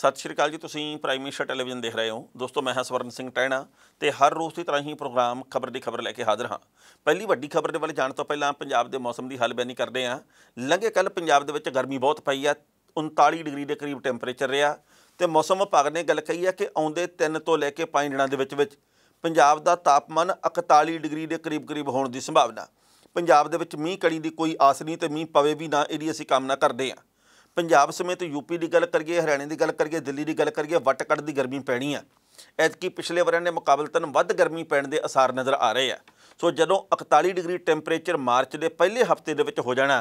ਸਤਿ ਸ਼੍ਰੀ ਅਕਾਲ ਜੀ ਤੁਸੀਂ ਪ੍ਰਾਈਮ ਮਿਨਿਸਟਰ ਟੈਲੀਵਿਜ਼ਨ ਦੇਖ ਰਹੇ ਹੋ ਦੋਸਤੋ ਮੈਂ ਹਾਂ ਸਵਰਨ ਸਿੰਘ ਟੈਣਾ ਤੇ ਹਰ ਰੋਜ਼ ਦੀ ਤਰ੍ਹਾਂ ਹੀ ਪ੍ਰੋਗਰਾਮ ਖਬਰ ਦੀ ਖਬਰ ਲੈ ਕੇ ਹਾਜ਼ਰ ਹਾਂ ਪਹਿਲੀ ਵੱਡੀ ਖਬਰ ਦੇ ਵੱਲ ਜਾਣ ਤੋਂ ਪਹਿਲਾਂ ਪੰਜਾਬ ਦੇ ਮੌਸਮ ਦੀ ਹਾਲ ਬੈਨੀ ਕਰਦੇ ਹਾਂ ਲੰਘੇ ਕੱਲ ਪੰਜਾਬ ਦੇ ਵਿੱਚ ਗਰਮੀ ਬਹੁਤ ਪਈ ਆ 39 ਡਿਗਰੀ ਦੇ ਕਰੀਬ ਟੈਂਪਰੇਚਰ ਰਿਹਾ ਤੇ ਮੌਸਮ ਵਿਭਾਗ ਨੇ ਗੱਲ ਕਹੀ ਆ ਕਿ ਆਉਂਦੇ 3 ਤੋਂ ਲੈ ਕੇ 5 ਦਿਨਾਂ ਦੇ ਵਿੱਚ ਵਿੱਚ ਪੰਜਾਬ ਦਾ ਤਾਪਮਾਨ 41 ਡਿਗਰੀ ਦੇ ਕਰੀਬ ਕਰੀਬ ਹੋਣ ਦੀ ਸੰਭਾਵਨਾ ਪੰਜਾਬ ਦੇ ਵਿੱਚ ਮੀਂਹ ਕਣੀ ਦੀ ਕੋਈ ਆਸ ਨਹੀਂ ਤੇ ਮੀਂਹ ਪਵੇ ਵੀ ਨਾ ਇਹਦੀ ਅਸੀਂ ਕਾਮਨਾ ਕਰਦੇ ਹਾਂ ਪੰਜਾਬ ਸਮੇਤ ਯੂਪੀ ਦੀ ਗੱਲ ਕਰੀਏ ਹਰਿਆਣੇ ਦੀ ਗੱਲ ਕਰੀਏ ਦਿੱਲੀ ਦੀ ਗੱਲ ਕਰੀਏ ਵੱਟ ਕੱਟ ਦੀ ਗਰਮੀ ਪੈਣੀ ਆ ਐਤਕੀ ਪਿਛਲੇ ਵਰਿਆਂ ਦੇ ਮੁਕਾਬਲਤਨ ਵੱਧ ਗਰਮੀ ਪੈਣ ਦੇ ਅਸਾਰ ਨਜ਼ਰ ਆ ਰਹੇ ਆ ਸੋ ਜਦੋਂ 41 ਡਿਗਰੀ ਟੈਂਪਰੇਚਰ ਮਾਰਚ ਦੇ ਪਹਿਲੇ ਹਫਤੇ ਦੇ ਵਿੱਚ ਹੋ ਜਾਣਾ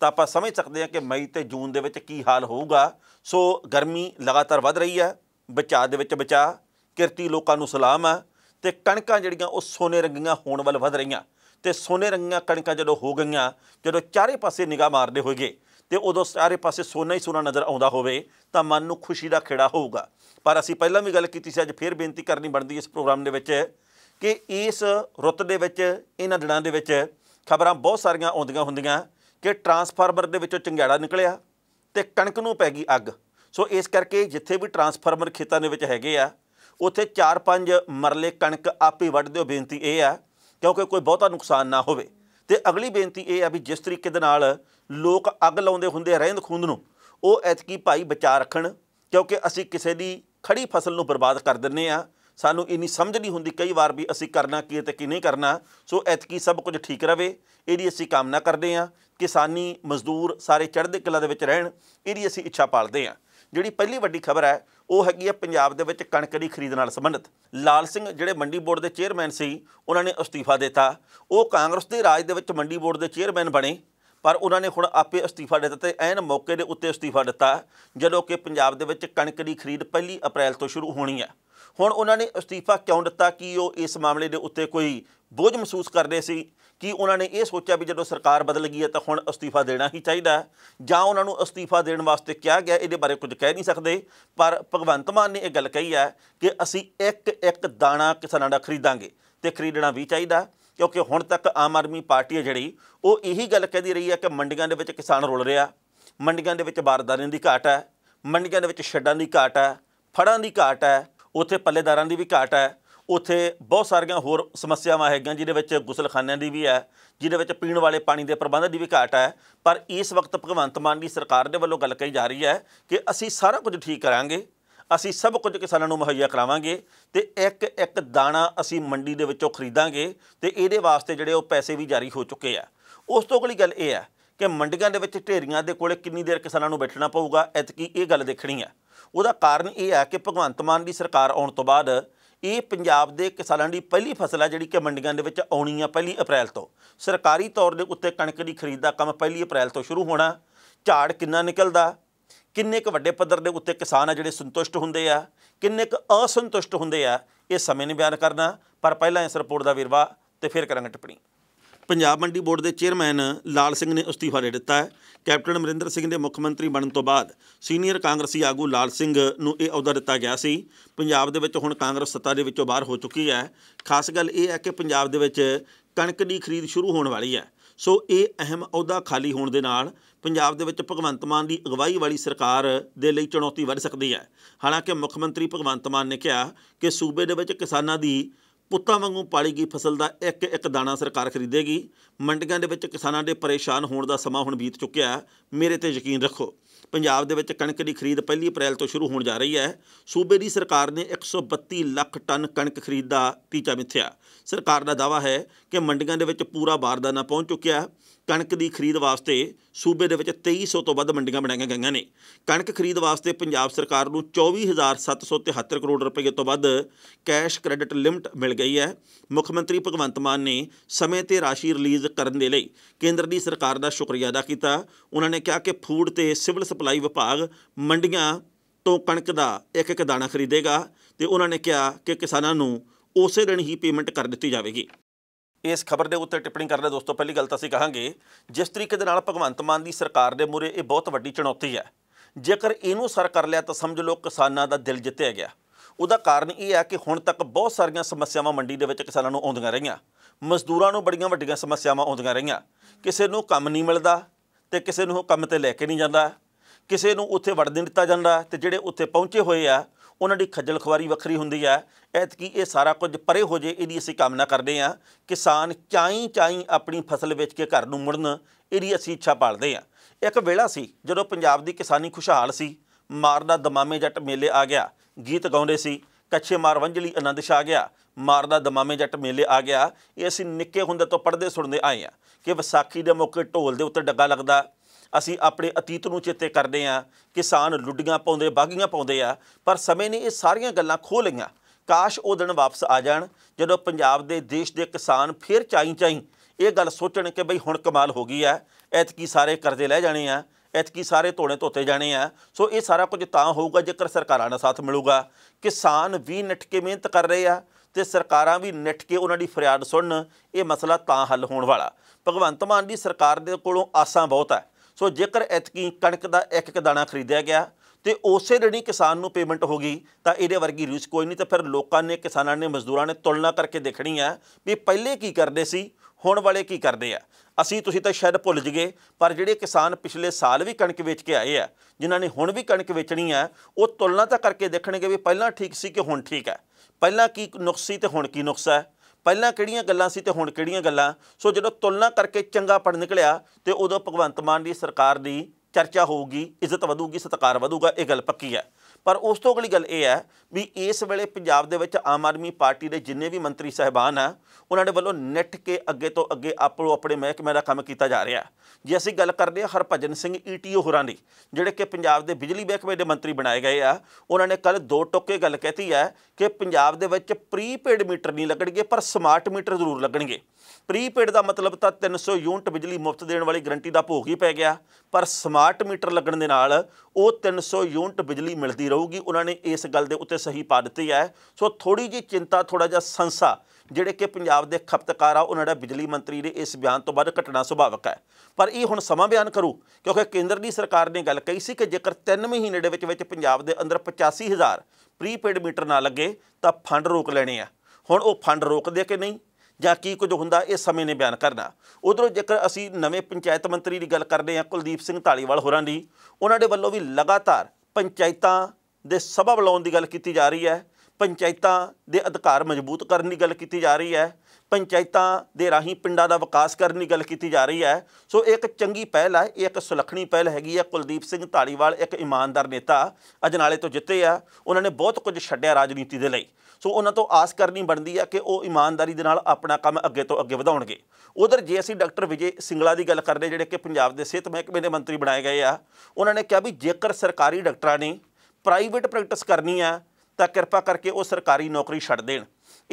ਤਾਂ ਆਪਾਂ ਸਮਝ ਸਕਦੇ ਹਾਂ ਕਿ ਮਈ ਤੇ ਜੂਨ ਦੇ ਵਿੱਚ ਕੀ ਹਾਲ ਹੋਊਗਾ ਸੋ ਗਰਮੀ ਲਗਾਤਾਰ ਵੱਧ ਰਹੀ ਹੈ ਬਚਾਅ ਦੇ ਵਿੱਚ ਬਚਾਅ ਕਿਰਤੀ ਲੋਕਾਂ ਨੂੰ ਸਲਾਮ ਆ ਤੇ ਕਣਕਾਂ ਜਿਹੜੀਆਂ ਉਹ ਸੋਨੇ ਰੰਗੀਆਂ ਹੋਣ ਵੱਲ ਵੱਧ ਰਹੀਆਂ ਤੇ ਸੋਨੇ ਰੰਗੀਆਂ ਕਣਕਾਂ ਜਦੋਂ ਹੋ ਗਈਆਂ ਜਦੋਂ ਚਾਰੇ ਪਾਸੇ ਨਿਗਾਹ ਮਾਰਦੇ ਹੋਏਗੇ ਤੇ ਉਦੋਂ ਸਾਰੇ ਪਾਸੇ ਸੋਨਾ ਹੀ ਸੋਨਾ ਨਜ਼ਰ ਆਉਂਦਾ ਹੋਵੇ ਤਾਂ ਮਨ ਨੂੰ ਖੁਸ਼ੀ ਦਾ ਖੇੜਾ ਹੋਊਗਾ ਪਰ ਅਸੀਂ ਪਹਿਲਾਂ ਵੀ ਗੱਲ ਕੀਤੀ ਸੀ ਅੱਜ ਫੇਰ ਬੇਨਤੀ ਕਰਨੀ ਬਣਦੀ ਇਸ ਪ੍ਰੋਗਰਾਮ ਦੇ ਵਿੱਚ ਕਿ ਇਸ ਰੁੱਤ ਦੇ ਵਿੱਚ ਇਹਨਾਂ ਦਿਨਾਂ ਦੇ ਵਿੱਚ ਖਬਰਾਂ ਬਹੁਤ ਸਾਰੀਆਂ ਆਉਂਦੀਆਂ ਹੁੰਦੀਆਂ ਕਿ ਟਰਾਂਸਫਾਰਮਰ ਦੇ ਵਿੱਚੋਂ ਚੰਗਿਆੜਾ ਨਿਕਲਿਆ ਤੇ ਕਣਕ ਨੂੰ ਪੈ ਗਈ ਅੱਗ ਸੋ ਇਸ ਕਰਕੇ ਜਿੱਥੇ ਵੀ ਟਰਾਂਸਫਾਰਮਰ ਖੇਤਾਂ ਦੇ ਵਿੱਚ ਹੈਗੇ ਆ ਉੱਥੇ 4-5 ਮਰਲੇ ਕਣਕ ਆਪੇ ਵੱਢ ਦਿਓ ਬੇਨਤੀ ਇਹ ਆ ਕਿਉਂਕਿ ਕੋਈ ਬਹੁਤਾ ਨੁਕਸਾਨ ਨਾ ਹੋਵੇ ਤੇ ਅਗਲੀ ਬੇਨਤੀ ਇਹ ਆ ਵੀ ਜਿਸ ਤਰੀਕੇ ਦੇ ਨਾਲ ਲੋਕ ਅੱਗ ਲਾਉਂਦੇ ਹੁੰਦੇ ਰਹਿੰਦ ਖੁੰਦ ਨੂੰ ਉਹ ਐਤਕੀ ਭਾਈ ਬਚਾ ਰੱਖਣ ਕਿਉਂਕਿ ਅਸੀਂ ਕਿਸੇ ਦੀ ਖੜੀ ਫਸਲ ਨੂੰ ਬਰਬਾਦ ਕਰ ਦਿੰਨੇ ਆ ਸਾਨੂੰ ਇਨੀ ਸਮਝ ਨਹੀਂ ਹੁੰਦੀ ਕਈ ਵਾਰ ਵੀ ਅਸੀਂ ਕਰਨਾ ਕੀ ਹੈ ਤੇ ਕੀ ਨਹੀਂ ਕਰਨਾ ਸੋ ਐਤਕੀ ਸਭ ਕੁਝ ਠੀਕ ਰਵੇ ਇਹਦੀ ਅਸੀਂ ਕਾਮਨਾ ਕਰਦੇ ਆ ਕਿਸਾਨੀ ਮਜ਼ਦੂਰ ਸਾਰੇ ਚੜ੍ਹਦੇ ਕਲਾ ਦੇ ਵਿੱਚ ਰਹਿਣ ਇਹਦੀ ਅਸੀਂ ਇੱਛਾ ਪਾਲਦੇ ਆ ਜਿਹੜੀ ਪਹਿਲੀ ਵੱਡੀ ਖਬਰ ਹੈ ਉਹ ਹੈਗੀ ਹੈ ਪੰਜਾਬ ਦੇ ਵਿੱਚ ਕਣਕ ਦੀ ਖਰੀਦ ਨਾਲ ਸੰਬੰਧਿਤ ਲਾਲ ਸਿੰਘ ਜਿਹੜੇ ਮੰਡੀ ਬੋਰਡ ਦੇ ਚੇਅਰਮੈਨ ਸੀ ਉਹਨਾਂ ਨੇ ਅਸਤੀਫਾ ਦਿੱਤਾ ਉਹ ਕਾਂਗਰਸ ਦੇ ਰਾਜ ਦੇ ਵਿੱਚ ਮੰਡੀ ਬੋਰਡ ਦੇ ਚੇਅਰਮੈਨ ਬਣੇ ਪਰ ਉਹਨਾਂ ਨੇ ਹੁਣ ਆਪੇ ਅਸਤੀਫਾ ਦੇ ਦਿੱਤਾ ਤੇ ਐਨ ਮੌਕੇ ਦੇ ਉੱਤੇ ਅਸਤੀਫਾ ਦਿੱਤਾ ਜਦੋਂ ਕਿ ਪੰਜਾਬ ਦੇ ਵਿੱਚ ਕਣਕ ਦੀ ਖਰੀਦ 1 ਅਪ੍ਰੈਲ ਤੋਂ ਸ਼ੁਰੂ ਹੋਣੀ ਹੈ ਹੁਣ ਉਹਨਾਂ ਨੇ ਅਸਤੀਫਾ ਕਿਉਂ ਦਿੱਤਾ ਕਿ ਉਹ ਇਸ ਮਾਮਲੇ ਦੇ ਉੱਤੇ ਕੋਈ ਬੋਝ ਮਹਿਸੂਸ ਕਰਦੇ ਸੀ ਕਿ ਉਹਨਾਂ ਨੇ ਇਹ ਸੋਚਿਆ ਵੀ ਜਦੋਂ ਸਰਕਾਰ ਬਦਲ ਗਈ ਹੈ ਤਾਂ ਹੁਣ ਅਸਤੀਫਾ ਦੇਣਾ ਹੀ ਚਾਹੀਦਾ ਜਾਂ ਉਹਨਾਂ ਨੂੰ ਅਸਤੀਫਾ ਦੇਣ ਵਾਸਤੇ ਕਿਹਾ ਗਿਆ ਇਹਦੇ ਬਾਰੇ ਕੁਝ ਕਹਿ ਨਹੀਂ ਸਕਦੇ ਪਰ ਭਗਵੰਤ ਮਾਨ ਨੇ ਇਹ ਗੱਲ ਕਹੀ ਹੈ ਕਿ ਅਸੀਂ ਇੱਕ ਇੱਕ ਦਾਣਾ ਕਿਸਾਨਾਂ ਦਾ ਖਰੀਦਾਂਗੇ ਤੇ ਖਰੀਦਣਾ ਵੀ ਚਾਹੀਦਾ ਕਿਉਂਕਿ ਹੁਣ ਤੱਕ ਆਮ ਆਦਮੀ ਪਾਰਟੀ ਹੈ ਜਿਹੜੀ ਉਹ ਇਹੀ ਗੱਲ ਕਹਿੰਦੀ ਰਹੀ ਹੈ ਕਿ ਮੰਡੀਆਂ ਦੇ ਵਿੱਚ ਕਿਸਾਨ ਰੁਲ ਰਿਹਾ ਮੰਡੀਆਂ ਦੇ ਵਿੱਚ ਬਾਰਦਾਰਿਆਂ ਦੀ ਘਾਟ ਹੈ ਮੰਡੀਆਂ ਦੇ ਵਿੱਚ ਛੱਡਾਂ ਦੀ ਘਾਟ ਹੈ ਫੜਾਂ ਦੀ ਘਾਟ ਹੈ ਉੱਥੇ ਪੱਲੇਦਾਰਾਂ ਦੀ ਵੀ ਘਾਟ ਹੈ ਉੱਥੇ ਬਹੁਤ ਸਾਰੀਆਂ ਹੋਰ ਸਮੱਸਿਆਵਾਂ ਹੈਗੀਆਂ ਜਿਹਦੇ ਵਿੱਚ ਗੁਸਲਖਾਨਿਆਂ ਦੀ ਵੀ ਹੈ ਜਿਹਦੇ ਵਿੱਚ ਪੀਣ ਵਾਲੇ ਪਾਣੀ ਦੇ ਪ੍ਰਬੰਧ ਦੀ ਵੀ ਘਾਟ ਹੈ ਪਰ ਇਸ ਵਕਤ ਭਗਵੰਤ ਮਾਨ ਦੀ ਸਰਕਾਰ ਦੇ ਵੱਲੋਂ ਗੱਲ ਕਹੀ ਜਾ ਰਹੀ ਹੈ ਕਿ ਅਸੀਂ ਸਾਰਾ ਕੁਝ ਠੀਕ ਕਰਾਂਗੇ ਅਸੀਂ ਸਭ ਕੁਝ ਕਿਸਾਨਾਂ ਨੂੰ ਮੁਹੱਈਆ ਕਰਾਵਾਂਗੇ ਤੇ ਇੱਕ ਇੱਕ ਦਾਣਾ ਅਸੀਂ ਮੰਡੀ ਦੇ ਵਿੱਚੋਂ ਖਰੀਦਾਂਗੇ ਤੇ ਇਹਦੇ ਵਾਸਤੇ ਜਿਹੜੇ ਉਹ ਪੈਸੇ ਵੀ ਜਾਰੀ ਹੋ ਚੁੱਕੇ ਆ ਉਸ ਤੋਂ ਅਗਲੀ ਗੱਲ ਇਹ ਆ ਕਿ ਮੰਡੀਆਂ ਦੇ ਵਿੱਚ ਢੇਰੀਆਂ ਦੇ ਕੋਲੇ ਕਿੰਨੀ ਦੇਰ ਕਿਸਾਨਾਂ ਨੂੰ ਬੈਠਣਾ ਪਊਗਾ ਐਤਕੀ ਇਹ ਗੱਲ ਦੇਖਣੀ ਆ ਉਹਦਾ ਕਾਰਨ ਇਹ ਆ ਕਿ ਭਗਵੰਤ ਮਾਨ ਦੀ ਸਰਕਾਰ ਆਉਣ ਤੋਂ ਬਾਅਦ ਇਹ ਪੰਜਾਬ ਦੇ ਕਿਸਾਨਾਂ ਦੀ ਪਹਿਲੀ ਫਸਲ ਆ ਜਿਹੜੀ ਕਿ ਮੰਡੀਆਂ ਦੇ ਵਿੱਚ ਆਉਣੀ ਆ ਪਹਿਲੀ ਅਪ੍ਰੈਲ ਤੋਂ ਸਰਕਾਰੀ ਤੌਰ ਦੇ ਉੱਤੇ ਕਣਕ ਦੀ ਖਰੀਦ ਦਾ ਕੰਮ ਪਹਿਲੀ ਅਪ੍ਰੈਲ ਤੋਂ ਸ਼ੁਰੂ ਹੋਣਾ ਝਾੜ ਕਿੰਨਾ ਨਿਕਲਦਾ ਕਿੰਨੇ ਕੁ ਵੱਡੇ ਪੱਧਰ ਦੇ ਉੱਤੇ ਕਿਸਾਨ ਆ ਜਿਹੜੇ ਸੰਤੁਸ਼ਟ ਹੁੰਦੇ ਆ ਕਿੰਨੇ ਕੁ ਅਸੰਤੁਸ਼ਟ ਹੁੰਦੇ ਆ ਇਹ ਸਮੇਂ ਨੇ ਬਿਆਨ ਕਰਨਾ ਪਰ ਪਹਿਲਾਂ ਇਸ ਰਿਪੋਰਟ ਦਾ ਵਿਰਵਾ ਤੇ ਫਿਰ ਕਰਾਂਗੇ ਟਿੱਪਣੀ ਪੰਜਾਬ ਮੰਡੀ ਬੋਰਡ ਦੇ ਚੇਅਰਮੈਨ ਲਾਲ ਸਿੰਘ ਨੇ ਅਸਤੀਫਾ ਦੇ ਦਿੱਤਾ ਹੈ ਕੈਪਟਨ ਅਮਰਿੰਦਰ ਸਿੰਘ ਦੇ ਮੁੱਖ ਮੰਤਰੀ ਬਣਨ ਤੋਂ ਬਾਅਦ ਸੀਨੀਅਰ ਕਾਂਗਰਸੀ ਆਗੂ ਲਾਲ ਸਿੰਘ ਨੂੰ ਇਹ ਅਹੁਦਾ ਦਿੱਤਾ ਗਿਆ ਸੀ ਪੰਜਾਬ ਦੇ ਵਿੱਚ ਹੁਣ ਕਾਂਗਰਸ ਸੱਤਾ ਦੇ ਵਿੱਚੋਂ ਬਾਹਰ ਹੋ ਚੁੱਕੀ ਹੈ ਖਾਸ ਗੱਲ ਇਹ ਹੈ ਕਿ ਪੰਜਾਬ ਦੇ ਵਿੱਚ ਕਣਕ ਦੀ ਖਰੀਦ ਸ਼ੁਰੂ ਹੋਣ ਵਾਲੀ ਹੈ ਸੋ ਇਹ ਅਹਿਮ ਅਹੁਦਾ ਖਾਲੀ ਹੋਣ ਦੇ ਨਾਲ ਪੰਜਾਬ ਦੇ ਵਿੱਚ ਭਗਵੰਤ ਮਾਨ ਦੀ ਅਗਵਾਈ ਵਾਲੀ ਸਰਕਾਰ ਦੇ ਲਈ ਚੁਣੌਤੀ ਵੱਧ ਸਕਦੀ ਹੈ ਹਾਲਾਂਕਿ ਮੁੱਖ ਮੰਤਰੀ ਭਗਵੰਤ ਮਾਨ ਨੇ ਕਿਹਾ ਕਿ ਸੂਬੇ ਦੇ ਵਿੱਚ ਕਿਸਾਨਾਂ ਦੀ ਪੁੱਤਾਂ ਵਾਂਗੂ ਪਾਲੀ ਗਈ ਫਸਲ ਦਾ ਇੱਕ ਇੱਕ ਦਾਣਾ ਸਰਕਾਰ ਖਰੀਦੇਗੀ ਮੰਡੀਆਂ ਦੇ ਵਿੱਚ ਕਿਸਾਨਾਂ ਦੇ ਪਰੇਸ਼ਾਨ ਹੋਣ ਦਾ ਸਮਾਂ ਹੁਣ ਬੀਤ ਚੁੱਕਿਆ ਹੈ ਮੇਰੇ ਤੇ ਯਕੀਨ ਰੱਖੋ ਪੰਜਾਬ ਦੇ ਵਿੱਚ ਕਣਕ ਦੀ ਖਰੀਦ 1 ਅਪ੍ਰੈਲ ਤੋਂ ਸ਼ੁਰੂ ਹੋਣ ਜਾ ਰਹੀ ਹੈ ਸੂਬੇ ਦੀ ਸਰਕਾਰ ਨੇ 132 ਲੱਖ ਟਨ ਕਣਕ ਖਰੀਦ ਦਾ ਟੀਚਾ ਮਿੱਥਿਆ ਸਰਕਾਰ ਦਾ ਦਾਵਾ ਹੈ ਕਿ ਮੰਡੀਆਂ ਦੇ ਵਿੱਚ ਪੂਰਾ ਬਾਰਦਾਨਾ ਪਹੁੰਚ ਚੁੱਕਿਆ ਹੈ ਕਣਕ ਦੀ ਖਰੀਦ ਵਾਸਤੇ ਸੂਬੇ ਦੇ ਵਿੱਚ 2300 ਤੋਂ ਵੱਧ ਮੰਡੀਆਂ ਬਣਾਈਆਂ ਗਈਆਂ ਨੇ ਕਣਕ ਖਰੀਦ ਵਾਸਤੇ ਪੰਜਾਬ ਸਰਕਾਰ ਨੂੰ 24773 ਕਰੋੜ ਰੁਪਏ ਤੋਂ ਵੱਧ ਕੈਸ਼ ਕ੍ਰੈਡਿਟ ਲਿਮਟ ਮਿਲ ਗਈ ਹੈ ਮੁੱਖ ਮੰਤਰੀ ਭਗਵੰਤ ਮਾਨ ਨੇ ਸਮੇਂ ਤੇ ਰਾਸ਼ੀ ਰਿਲੀਜ਼ ਕਰਨ ਦੇ ਲਈ ਕੇਂਦਰ ਦੀ ਸਰਕਾਰ ਦਾ ਸ਼ੁਕਰੀਆ ਅਦਾ ਕੀਤਾ ਉਹਨਾਂ ਨੇ ਕਿਹਾ ਕਿ ਫੂਡ ਤੇ ਸਿਵਲ ਸਪਲਾਈ ਵਿਭਾਗ ਮੰਡੀਆਂ ਤੋਂ ਕਣਕ ਦਾ ਇੱਕ ਇੱਕ ਦਾਣਾ ਖਰੀਦੇਗਾ ਤੇ ਉਹਨਾਂ ਨੇ ਕਿਹਾ ਕਿ ਕਿਸਾਨਾਂ ਨੂੰ ਉਸੇ ਦਿਨ ਹੀ ਪੇਮੈਂਟ ਕਰ ਦਿੱਤੀ ਜਾਵੇਗੀ ਇਸ ਖਬਰ ਦੇ ਉੱਤੇ ਟਿੱਪਣੀ ਕਰਦੇ ਦੋਸਤੋ ਪਹਿਲੀ ਗੱਲ ਤਾਂ ਅਸੀਂ ਕਹਾਂਗੇ ਜਿਸ ਤਰੀਕੇ ਦੇ ਨਾਲ ਭਗਵੰਤ ਮਾਨ ਦੀ ਸਰਕਾਰ ਦੇ ਮੂਰੇ ਇਹ ਬਹੁਤ ਵੱਡੀ ਚੁਣੌਤੀ ਹੈ ਜੇਕਰ ਇਹਨੂੰ ਸਰ ਕਰ ਲਿਆ ਤਾਂ ਸਮਝ ਲਓ ਕਿਸਾਨਾਂ ਦਾ ਦਿਲ ਜਿੱਤਿਆ ਗਿਆ ਉਹਦਾ ਕਾਰਨ ਇਹ ਹੈ ਕਿ ਹੁਣ ਤੱਕ ਬਹੁਤ ਸਾਰੀਆਂ ਸਮੱਸਿਆਵਾਂ ਮੰਡੀ ਦੇ ਵਿੱਚ ਕਿਸਾਨਾਂ ਨੂੰ ਆਉਂਦੀਆਂ ਰਹੀਆਂ ਮਜ਼ਦੂਰਾਂ ਨੂੰ ਬੜੀਆਂ ਵੱਡੀਆਂ ਸਮੱਸਿਆਵਾਂ ਆਉਂਦੀਆਂ ਰਹੀਆਂ ਕਿਸੇ ਨੂੰ ਕੰਮ ਨਹੀਂ ਮਿਲਦਾ ਤੇ ਕਿਸੇ ਨੂੰ ਉਹ ਕੰਮ ਤੇ ਲੈ ਕੇ ਨਹੀਂ ਜਾਂਦਾ ਕਿਸੇ ਨੂੰ ਉੱਥੇ ਵੜ ਨਹੀਂ ਦਿੱਤਾ ਜਾਂਦਾ ਤੇ ਜਿਹੜੇ ਉੱਥੇ ਪਹੁੰਚੇ ਹੋਏ ਆ ਉਹਨਾਂ ਦੀ ਖੱਜਲ ਖਵਾਰੀ ਵੱਖਰੀ ਹੁੰਦੀ ਆ ਐਤਕੀ ਇਹ ਸਾਰਾ ਕੁਝ ਪਰੇ ਹੋ ਜੇ ਇਹਦੀ ਅਸੀਂ ਕਾਮਨਾ ਕਰਦੇ ਆ ਕਿਸਾਨ ਚਾਈ ਚਾਈ ਆਪਣੀ ਫਸਲ ਵੇਚ ਕੇ ਘਰ ਨੂੰ ਮੁੜਨ ਇਹਦੀ ਅਸੀਂ ਇੱਛਾ ਪਾਲਦੇ ਆ ਇੱਕ ਵੇਲਾ ਸੀ ਜਦੋਂ ਪੰਜਾਬ ਦੀ ਕਿਸਾਨੀ ਖੁਸ਼ਹਾਲ ਸੀ ਮਾਰਦਾ ਦਮਾਮੇ ਜੱਟ ਮੇਲੇ ਆ ਗਿਆ ਗੀਤ ਗਾਉਂਦੇ ਸੀ ਕੱਛੇ ਮਾਰ ਵੰਜਲੀ ਆਨੰਦ ਛਾ ਗਿਆ ਮਾਰਦਾ ਦਮਾਮੇ ਜੱਟ ਮੇਲੇ ਆ ਗਿਆ ਇਹ ਅਸੀਂ ਨਿੱਕੇ ਹੁੰਦੇ ਤੋਂ ਪੜਦੇ ਸੁਣਦੇ ਆਏ ਆ ਕਿ ਵਿਸਾਖੀ ਦੇ ਮੌਕੇ ਢੋਲ ਦੇ ਉੱਤੇ ਡੱਗਾ ਲੱਗਦਾ ਅਸੀਂ ਆਪਣੇ ਅਤੀਤ ਨੂੰ ਚੇਤੇ ਕਰਦੇ ਆ ਕਿਸਾਨ ਲੁੱਡੀਆਂ ਪਾਉਂਦੇ ਬਾਗੀਆਂ ਪਾਉਂਦੇ ਆ ਪਰ ਸਮੇਂ ਨੇ ਇਹ ਸਾਰੀਆਂ ਗੱਲਾਂ ਖੋ ਲਈਆਂ ਕਾਸ਼ ਉਹ ਦਿਨ ਵਾਪਸ ਆ ਜਾਣ ਜਦੋਂ ਪੰਜਾਬ ਦੇ ਦੇਸ਼ ਦੇ ਕਿਸਾਨ ਫੇਰ ਚਾਈ ਚਾਈ ਇਹ ਗੱਲ ਸੋਚਣ ਕਿ ਬਈ ਹੁਣ ਕਮਾਲ ਹੋ ਗਈ ਆ ਐਤਕੀ ਸਾਰੇ ਕਰਜ਼ੇ ਲੈ ਜਾਣੇ ਆ ਐਤਕੀ ਸਾਰੇ ਧੋਣੇ ਧੋਤੇ ਜਾਣੇ ਆ ਸੋ ਇਹ ਸਾਰਾ ਕੁਝ ਤਾਂ ਹੋਊਗਾ ਜੇਕਰ ਸਰਕਾਰਾਂ ਦਾ ਸਾਥ ਮਿਲੂਗਾ ਕਿਸਾਨ ਵੀ ਨਟ ਕੇ ਮਿਹਨਤ ਕਰ ਰਹੇ ਆ ਤੇ ਸਰਕਾਰਾਂ ਵੀ ਨਟ ਕੇ ਉਹਨਾਂ ਦੀ ਫਰਿਆਦ ਸੁਣਨ ਇਹ ਮਸਲਾ ਤਾਂ ਹੱਲ ਹੋਣ ਵਾਲਾ ਭਗਵੰਤ ਮਾਨ ਦੀ ਸਰਕਾਰ ਦੇ ਕੋਲੋਂ ਆਸਾਂ ਬਹੁਤ ਆ ਸੋ ਜੇਕਰ ਐਤਕੀ ਕਣਕ ਦਾ ਇੱਕ ਇੱਕ ਦਾਣਾ ਖਰੀਦਿਆ ਗਿਆ ਤੇ ਉਸੇ ਜਿਹੜੀ ਕਿਸਾਨ ਨੂੰ ਪੇਮੈਂਟ ਹੋ ਗਈ ਤਾਂ ਇਹਦੇ ਵਰਗੀ ਰੀਸ ਕੋਈ ਨਹੀਂ ਤਾਂ ਫਿਰ ਲੋਕਾਂ ਨੇ ਕਿਸਾਨਾਂ ਨੇ ਮਜ਼ਦੂਰਾਂ ਨੇ ਤੁਲਨਾ ਕਰਕੇ ਦੇਖਣੀ ਆ ਵੀ ਪਹਿਲੇ ਕੀ ਕਰਦੇ ਸੀ ਹੁਣ ਵਾਲੇ ਕੀ ਕਰਦੇ ਆ ਅਸੀਂ ਤੁਸੀਂ ਤਾਂ ਸ਼ਾਇਦ ਭੁੱਲ ਜਗੇ ਪਰ ਜਿਹੜੇ ਕਿਸਾਨ ਪਿਛਲੇ ਸਾਲ ਵੀ ਕਣਕ ਵੇਚ ਕੇ ਆਏ ਆ ਜਿਨ੍ਹਾਂ ਨੇ ਹੁਣ ਵੀ ਕਣਕ ਵੇਚਣੀ ਆ ਉਹ ਤੁਲਨਾ ਤਾਂ ਕਰਕੇ ਦੇਖਣਗੇ ਵੀ ਪਹਿਲਾਂ ਠੀਕ ਸੀ ਕਿ ਹੁਣ ਠੀਕ ਹੈ ਪਹਿਲਾਂ ਕੀ ਨੁਕਸੀ ਤੇ ਹੁਣ ਕੀ ਨੁਕਸਾ ਹੈ ਪਹਿਲਾਂ ਕਿਹੜੀਆਂ ਗੱਲਾਂ ਸੀ ਤੇ ਹੁਣ ਕਿਹੜੀਆਂ ਗੱਲਾਂ ਸੋ ਜਦੋਂ ਤੁਲਨਾ ਕਰਕੇ ਚੰਗਾ ਪੜ ਨਿਕਲਿਆ ਤੇ ਉਦੋਂ ਭਗਵੰਤ ਮਾਨ ਦੀ ਸਰਕਾਰ ਦੀ ਚਰਚਾ ਹੋਊਗੀ ਇੱਜ਼ਤ ਵਧੂਗੀ ਸਤਿਕਾਰ ਵਧੂਗਾ ਇਹ ਗੱਲ ਪੱਕੀ ਹੈ ਪਰ ਉਸ ਤੋਂ ਅਗਲੀ ਗੱਲ ਇਹ ਹੈ ਵੀ ਇਸ ਵੇਲੇ ਪੰਜਾਬ ਦੇ ਵਿੱਚ ਆਮ ਆਦਮੀ ਪਾਰਟੀ ਦੇ ਜਿੰਨੇ ਵੀ ਮੰਤਰੀ ਸਹਿਬਾਨ ਆ ਉਹਨਾਂ ਦੇ ਵੱਲੋਂ ਨਿੱਟ ਕੇ ਅੱਗੇ ਤੋਂ ਅੱਗੇ ਆਪੋ ਆਪਣੇ ਮਹਿਕਮੇ ਦਾ ਕੰਮ ਕੀਤਾ ਜਾ ਰਿਹਾ ਜੇ ਅਸੀਂ ਗੱਲ ਕਰਦੇ ਹਾਂ ਹਰਭਜਨ ਸਿੰਘ ਈਟੀਓ ਹੋਰਾਂ ਦੀ ਜਿਹੜੇ ਕਿ ਪੰਜਾਬ ਦੇ ਬਿਜਲੀ ਵਿਭਾਗ ਦੇ ਮੰਤਰੀ ਬਣਾਏ ਗਏ ਆ ਉਹਨਾਂ ਨੇ ਕੱਲ ਦੋ ਟੋਕੇ ਗੱਲ ਕਹਿਤੀ ਹੈ ਕਿ ਪੰਜਾਬ ਦੇ ਵਿੱਚ ਪ੍ਰੀਪੇਡ ਮੀਟਰ ਨਹੀਂ ਲੱਗਣਗੇ ਪਰ ਸਮਾਰਟ ਮੀਟਰ ਜ਼ਰੂਰ ਲੱਗਣਗੇ ਪ੍ਰੀਪੇਡ ਦਾ ਮਤਲਬ ਤਾਂ 300 ਯੂਨਿਟ ਬਿਜਲੀ ਮੁਫਤ ਦੇਣ ਵਾਲੀ ਗਰੰਟੀ ਦਾ ਭੋਗ ਹੀ ਪੈ ਗਿਆ ਪਰ ਸਮਾਰਟ ਮੀਟਰ ਲੱਗਣ ਦੇ ਨਾਲ ਉਹ 300 ਯੂਨਿਟ ਬਿਜਲੀ ਮਿਲਦੀ ਰਹੂਗੀ ਉਹਨਾਂ ਨੇ ਇਸ ਗੱਲ ਦੇ ਉੱਤੇ ਸਹੀ ਪਾ ਦਿੱਤੀ ਹੈ ਸੋ ਥੋੜੀ ਜੀ ਚਿੰਤਾ ਥੋੜਾ ਜਿਹਾ ਸੰਸਾ ਜਿਹੜੇ ਕਿ ਪੰਜਾਬ ਦੇ ਖਪਤਕਾਰ ਆ ਉਹਨਾਂ ਦਾ ਬਿਜਲੀ ਮੰਤਰੀ ਦੇ ਇਸ ਬਿਆਨ ਤੋਂ ਬਾਅਦ ਘਟਣਾ ਸੁਭਾਵਕ ਹੈ ਪਰ ਇਹ ਹੁਣ ਸਮਾਂ ਬਿਆਨ ਕਰੂ ਕਿਉਂਕਿ ਕੇਂਦਰ ਦੀ ਸਰਕਾਰ ਨੇ ਗੱਲ ਕਹੀ ਸੀ ਕਿ ਜੇਕਰ 3 ਮਹੀਨੇ ਦੇ ਵਿੱਚ ਵਿੱਚ ਪੰਜਾਬ ਦੇ ਅੰਦਰ 85000 ਪ੍ਰੀਪੇਡ ਮੀਟਰ ਨਾ ਲੱਗੇ ਤਾਂ ਫੰਡ ਰੋਕ ਲੈਣੇ ਆ ਹੁਣ ਉਹ ਫੰਡ ਰੋਕਦੇ ਕਿ ਨਹੀਂ ਜਾਂ ਕੀ ਕੁਝ ਹੁੰਦਾ ਇਹ ਸਮੇਂ ਨੇ ਬਿਆਨ ਕਰਨਾ ਉਧਰੋਂ ਜੇਕਰ ਅਸੀਂ ਨਵੇਂ ਪੰਚਾਇਤ ਮੰਤਰੀ ਦੀ ਗੱਲ ਕਰਦੇ ਹਾਂ ਕੁਲਦੀਪ ਸਿੰਘ ਢਾਲੀਵਾਲ ਹੋਰਾਂ ਦੀ ਉਹਨਾਂ ਦੇ ਵੱਲੋਂ ਵੀ ਲਗਾਤਾਰ ਪੰਚਾਇਤਾਂ ਦੇ ਸਭਾ ਬੁਲਾਉਣ ਦੀ ਗੱਲ ਕੀਤੀ ਜਾ ਰਹੀ ਹੈ ਪੰਚਾਇਤਾਂ ਦੇ ਅਧਿਕਾਰ ਮਜ਼ਬੂਤ ਕਰਨ ਦੀ ਗੱਲ ਕੀਤੀ ਜਾ ਰਹੀ ਹੈ ਪੰਚਾਇਤਾਂ ਦੇ ਰਾਹੀਂ ਪਿੰਡਾਂ ਦਾ ਵਿਕਾਸ ਕਰਨ ਦੀ ਗੱਲ ਕੀਤੀ ਜਾ ਰਹੀ ਹੈ ਸੋ ਇੱਕ ਚੰਗੀ ਪਹਿਲ ਹੈ ਇਹ ਇੱਕ ਸੁਲੱਖਣੀ ਪਹਿਲ ਹੈਗੀ ਹੈ ਕੁਲਦੀਪ ਸਿੰਘ ਢਾਲੀਵਾਲ ਇੱਕ ਇਮਾਨਦਾਰ ਨੇਤਾ ਅਜਨਾਲੇ ਤੋਂ ਜਿੱਤੇ ਆ ਉਹਨਾਂ ਨੇ ਬਹੁਤ ਕੁਝ ਛੱਡਿਆ ਰਾਜਨੀਤੀ ਦੇ ਲਈ ਸੋ ਉਹਨਾਂ ਤੋਂ ਆਸ ਕਰਨੀ ਬਣਦੀ ਹੈ ਕਿ ਉਹ ਇਮਾਨਦਾਰੀ ਦੇ ਨਾਲ ਆਪਣਾ ਕੰਮ ਅੱਗੇ ਤੋਂ ਅੱਗੇ ਵਧਾਉਣਗੇ ਉਧਰ ਜੇ ਅਸੀਂ ਡਾਕਟਰ ਵਿਜੇ ਸਿੰਘਲਾ ਦੀ ਗੱਲ ਕਰਦੇ ਜਿਹੜੇ ਕਿ ਪੰਜਾਬ ਦੇ ਸਿਹਤ ਮਹਿਕਮੇ ਦੇ ਮੰਤਰੀ ਬਣਾਏ ਗਏ ਆ ਉਹਨਾਂ ਨੇ ਕਿਹਾ ਵੀ ਜੇਕਰ ਸਰਕਾਰੀ ਡਾਕਟਰਾਂ ਨੇ ਪ੍ਰਾਈਵੇਟ ਪ੍ਰੈਕਟਿਸ ਕਰਨੀ ਆ ਤਾਂ ਕਿਰਪਾ ਕਰਕੇ ਉਹ ਸਰਕਾਰੀ ਨੌਕਰੀ ਛੱਡ ਦੇਣ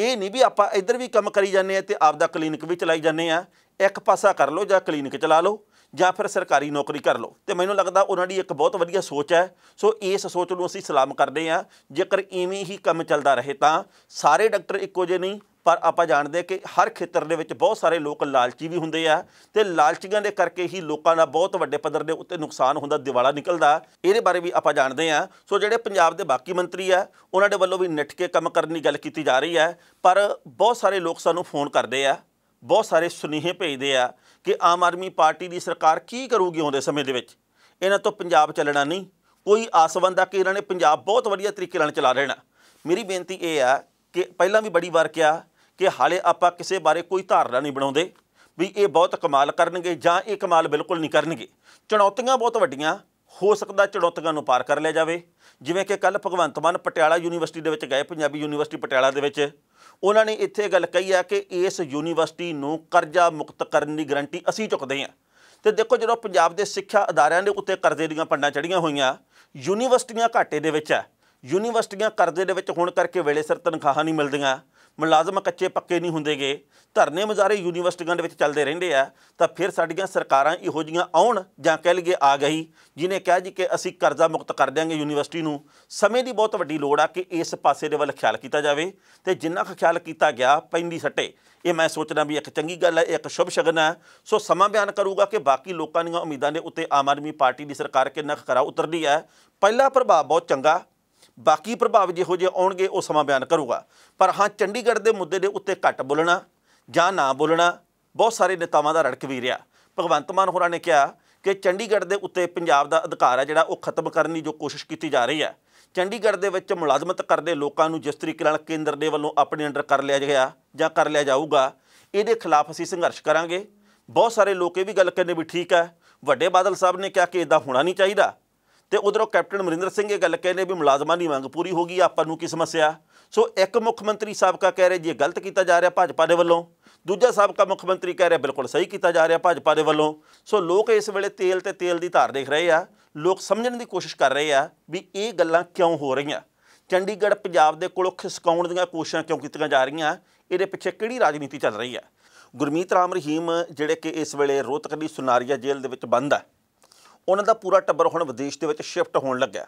ਇਹ ਨਹੀਂ ਵੀ ਆਪਾਂ ਇੱਧਰ ਵੀ ਕੰਮ ਕਰੀ ਜਾਂਦੇ ਆ ਤੇ ਆਪ ਦਾ ਕਲੀਨਿਕ ਵੀ ਚਲਾਈ ਜਾਂਦੇ ਆ ਇੱਕ ਪਾਸਾ ਕਰ ਲਓ ਜਾਂ ਕਲੀਨਿਕ ਚਲਾ ਲਓ ਜਾਂ ਫਿਰ ਸਰਕਾਰੀ ਨੌਕਰੀ ਕਰ ਲਓ ਤੇ ਮੈਨੂੰ ਲੱਗਦਾ ਉਹਨਾਂ ਦੀ ਇੱਕ ਬਹੁਤ ਵਧੀਆ ਸੋਚ ਹੈ ਸੋ ਇਸ ਸੋਚ ਨੂੰ ਅਸੀਂ ਸਲਾਮ ਕਰਦੇ ਆ ਜੇਕਰ ਇਵੇਂ ਹੀ ਕੰਮ ਚੱਲਦਾ ਰਹੇ ਤਾਂ ਸਾਰੇ ਡਾਕਟਰ ਇੱਕੋ ਜਿਹੇ ਨਹੀਂ ਪਰ ਆਪਾਂ ਜਾਣਦੇ ਕਿ ਹਰ ਖੇਤਰ ਦੇ ਵਿੱਚ ਬਹੁਤ ਸਾਰੇ ਲੋਕ ਲਾਲਚੀ ਵੀ ਹੁੰਦੇ ਆ ਤੇ ਲਾਲਚੀਆਂ ਦੇ ਕਰਕੇ ਹੀ ਲੋਕਾਂ ਦਾ ਬਹੁਤ ਵੱਡੇ ਪੱਧਰ ਦੇ ਉੱਤੇ ਨੁਕਸਾਨ ਹੁੰਦਾ ਦਿਵਾਲਾ ਨਿਕਲਦਾ ਇਹਦੇ ਬਾਰੇ ਵੀ ਆਪਾਂ ਜਾਣਦੇ ਆ ਸੋ ਜਿਹੜੇ ਪੰਜਾਬ ਦੇ ਬਾਕੀ ਮੰਤਰੀ ਆ ਉਹਨਾਂ ਦੇ ਵੱਲੋਂ ਵੀ ਨਿੱਠ ਕੇ ਕੰਮ ਕਰਨ ਦੀ ਗੱਲ ਕੀਤੀ ਜਾ ਰਹੀ ਹੈ ਪਰ ਬਹੁਤ ਸਾਰੇ ਲੋਕ ਸਾਨੂੰ ਫੋਨ ਕਰਦੇ ਆ ਬਹੁਤ ਸਾਰੇ ਸੁਨੇਹੇ ਭੇਜਦੇ ਆ ਕਿ ਆਮ ਆਦਮੀ ਪਾਰਟੀ ਦੀ ਸਰਕਾਰ ਕੀ ਕਰੂਗੀ ਹੁੰਦੇ ਸਮੇਂ ਦੇ ਵਿੱਚ ਇਹਨਾਂ ਤੋਂ ਪੰਜਾਬ ਚੱਲਣਾ ਨਹੀਂ ਕੋਈ ਆਸਵੰਦਾ ਕਿ ਇਹਨਾਂ ਨੇ ਪੰਜਾਬ ਬਹੁਤ ਵਧੀਆ ਤਰੀਕੇ ਨਾਲ ਚਲਾ ਲੈਣਾ ਮੇਰੀ ਬੇਨਤੀ ਇਹ ਆ ਕਿ ਪਹਿਲਾਂ ਵੀ ਬੜੀ ਵਾਰ ਕਿਹਾ ਕਿ ਹਾਲੇ ਆਪਾਂ ਕਿਸੇ ਬਾਰੇ ਕੋਈ ਧਾਰਨਾ ਨਹੀਂ ਬਣਾਉਂਦੇ ਵੀ ਇਹ ਬਹੁਤ ਕਮਾਲ ਕਰਨਗੇ ਜਾਂ ਇਹ ਕਮਾਲ ਬਿਲਕੁਲ ਨਹੀਂ ਕਰਨਗੇ ਚੁਣੌਤੀਆਂ ਬਹੁਤ ਵੱਡੀਆਂ ਹੋ ਸਕਦਾ ਚੁਣੌਤੀਆਂ ਨੂੰ ਪਾਰ ਕਰ ਲਿਆ ਜਾਵੇ ਜਿਵੇਂ ਕਿ ਕੱਲ ਭਗਵੰਤ ਮਾਨ ਪਟਿਆਲਾ ਯੂਨੀਵਰਸਿਟੀ ਦੇ ਵਿੱਚ ਗਏ ਪੰਜਾਬੀ ਯੂਨੀਵਰਸਿਟੀ ਪਟਿਆਲਾ ਦੇ ਵਿੱਚ ਉਹਨਾਂ ਨੇ ਇੱਥੇ ਗੱਲ ਕਹੀ ਆ ਕਿ ਇਸ ਯੂਨੀਵਰਸਿਟੀ ਨੂੰ ਕਰਜ਼ਾ ਮੁਕਤ ਕਰਨ ਦੀ ਗਰੰਟੀ ਅਸੀਂ ਚੁੱਕਦੇ ਹਾਂ ਤੇ ਦੇਖੋ ਜਦੋਂ ਪੰਜਾਬ ਦੇ ਸਿੱਖਿਆ ਅਦਾਰਿਆਂ ਦੇ ਉੱਤੇ ਕਰਜ਼ੇ ਦੀਆਂ ਪੰਡਾਂ ਚੜੀਆਂ ਹੋਈਆਂ ਯੂਨੀਵਰਸਿਟੀਆਂ ਘਾਟੇ ਦੇ ਵਿੱਚ ਆ ਯੂਨੀਵਰਸਿਟੀਆਂ ਕਰਜ਼ੇ ਦੇ ਵਿੱਚ ਹੋਣ ਕਰਕੇ ਵੇਲੇ ਸਿਰ ਤਨਖਾਹਾਂ ਨਹੀਂ ਮਿਲਦੀਆਂ ਮੁਲਾਜ਼ਮ ਕੱਚੇ ਪੱਕੇ ਨਹੀਂ ਹੁੰਦੇਗੇ ਧਰਨੇ ਮੁਜ਼ਾਰੇ ਯੂਨੀਵਰਸਿਟੀਆਂ ਦੇ ਵਿੱਚ ਚੱਲਦੇ ਰਹਿੰਦੇ ਆ ਤਾਂ ਫਿਰ ਸਾਡੀਆਂ ਸਰਕਾਰਾਂ ਇਹੋ ਜੀਆਂ ਆਉਣ ਜਾਂ ਕਹਿ ਲਈਏ ਆ ਗਈ ਜਿਨੇ ਕਿਹਾ ਜੀ ਕਿ ਅਸੀਂ ਕਰਜ਼ਾ ਮੁਕਤ ਕਰ ਦਿਆਂਗੇ ਯੂਨੀਵਰਸਿਟੀ ਨੂੰ ਸਮੇਂ ਦੀ ਬਹੁਤ ਵੱਡੀ ਲੋੜ ਆ ਕਿ ਇਸ ਪਾਸੇ ਦੇ ਵੱਲ ਖਿਆਲ ਕੀਤਾ ਜਾਵੇ ਤੇ ਜਿੰਨਾ ਕੁ ਖਿਆਲ ਕੀਤਾ ਗਿਆ ਪੈਂਦੀ ਸੱਟੇ ਇਹ ਮੈਂ ਸੋਚਦਾ ਵੀ ਇੱਕ ਚੰਗੀ ਗੱਲ ਹੈ ਇੱਕ ਸ਼ੁਭ ਸ਼ਗਨ ਹੈ ਸੋ ਸਮਾਂ ਬਿਆਨ ਕਰੂਗਾ ਕਿ ਬਾਕੀ ਲੋਕਾਂ ਦੀਆਂ ਉਮੀਦਾਂ ਦੇ ਉੱਤੇ ਆਮ ਆਦਮੀ ਪਾਰਟੀ ਦੀ ਸਰਕਾਰ ਕਿੰਨਾ ਖਰਾ ਉਤਰਦੀ ਹੈ ਪਹਿਲਾ ਪ੍ਰਭਾਵ ਬਹੁਤ ਚੰਗਾ ਬਾਕੀ ਪ੍ਰਭਾਵ ਜਿਹੋ ਜਿਹੇ ਆਉਣਗੇ ਉਹ ਸਮਾਂ ਬਿਆਨ ਕਰੂਗਾ ਪਰ ਹਾਂ ਚੰਡੀਗੜ੍ਹ ਦੇ ਮੁੱਦੇ ਦੇ ਉੱਤੇ ਘੱਟ ਬੋਲਣਾ ਜਾਂ ਨਾ ਬੋਲਣਾ ਬਹੁਤ ਸਾਰੇ ਨੇਤਾਵਾਂ ਦਾ ਰੜਕ ਵੀ ਰਿਹਾ ਭਗਵੰਤ ਮਾਨ ਹੋਰਾਂ ਨੇ ਕਿਹਾ ਕਿ ਚੰਡੀਗੜ੍ਹ ਦੇ ਉੱਤੇ ਪੰਜਾਬ ਦਾ ਅਧਿਕਾਰ ਹੈ ਜਿਹੜਾ ਉਹ ਖਤਮ ਕਰਨ ਦੀ ਜੋ ਕੋਸ਼ਿਸ਼ ਕੀਤੀ ਜਾ ਰਹੀ ਹੈ ਚੰਡੀਗੜ੍ਹ ਦੇ ਵਿੱਚ ਮੁਲਾਜ਼ਮਤ ਕਰਦੇ ਲੋਕਾਂ ਨੂੰ ਜਿਸ ਤਰੀਕੇ ਨਾਲ ਕੇਂਦਰ ਦੇ ਵੱਲੋਂ ਆਪਣੇ ਅੰਡਰ ਕਰ ਲਿਆ ਗਿਆ ਜਾਂ ਕਰ ਲਿਆ ਜਾਊਗਾ ਇਹਦੇ ਖਿਲਾਫ ਅਸੀਂ ਸੰਘਰਸ਼ ਕਰਾਂਗੇ ਬਹੁਤ ਸਾਰੇ ਲੋਕ ਇਹ ਵੀ ਗੱਲ ਕਹਿੰਦੇ ਵੀ ਠੀਕ ਹੈ ਵੱਡੇ ਬਾਦਲ ਸਾਹਿਬ ਨੇ ਕਿਹਾ ਕਿ ਇਦਾਂ ਹੋਣਾ ਨਹੀਂ ਚਾਹੀਦਾ ਤੇ ਉਧਰੋਂ ਕੈਪਟਨ ਮਰਿੰਦਰ ਸਿੰਘ ਇਹ ਗੱਲ ਕਹਿੰਦੇ ਵੀ ਮੁਲਾਜ਼ਮਾਂ ਦੀ ਮੰਗ ਪੂਰੀ ਹੋ ਗਈ ਆਪਾਂ ਨੂੰ ਕੀ ਸਮੱਸਿਆ ਸੋ ਇੱਕ ਮੁੱਖ ਮੰਤਰੀ ਸਾਬਕਾ ਕਹਿ ਰਹੇ ਜੀ ਗਲਤ ਕੀਤਾ ਜਾ ਰਿਹਾ ਭਾਜਪਾ ਦੇ ਵੱਲੋਂ ਦੂਜਾ ਸਾਬਕਾ ਮੁੱਖ ਮੰਤਰੀ ਕਹਿ ਰਿਹਾ ਬਿਲਕੁਲ ਸਹੀ ਕੀਤਾ ਜਾ ਰਿਹਾ ਭਾਜਪਾ ਦੇ ਵੱਲੋਂ ਸੋ ਲੋਕ ਇਸ ਵੇਲੇ ਤੇਲ ਤੇ ਤੇਲ ਦੀ ਧਾਰ ਦੇਖ ਰਹੇ ਆ ਲੋਕ ਸਮਝਣ ਦੀ ਕੋਸ਼ਿਸ਼ ਕਰ ਰਹੇ ਆ ਵੀ ਇਹ ਗੱਲਾਂ ਕਿਉਂ ਹੋ ਰਹੀਆਂ ਚੰਡੀਗੜ੍ਹ ਪੰਜਾਬ ਦੇ ਕੋਲ ਖਿਸਕਾਉਣ ਦੀਆਂ ਕੋਸ਼ਿਸ਼ਾਂ ਕਿਉਂ ਕੀਤੀਆਂ ਜਾ ਰਹੀਆਂ ਇਹਦੇ ਪਿੱਛੇ ਕਿਹੜੀ ਰਾਜਨੀਤੀ ਚੱਲ ਰਹੀ ਆ ਗੁਰਮੀਤ ਰਾਮ ਰਹੀਮ ਜਿਹੜੇ ਕਿ ਇਸ ਵੇਲੇ ਰੋਹਤਕ ਦੀ ਸੁਨਾਰੀਆ ਜੇਲ੍ਹ ਦੇ ਵਿੱਚ ਬੰਦ ਆ ਉਹਨਾਂ ਦਾ ਪੂਰਾ ਟੱਬਰ ਹੁਣ ਵਿਦੇਸ਼ ਦੇ ਵਿੱਚ ਸ਼ਿਫਟ ਹੋਣ ਲੱਗਾ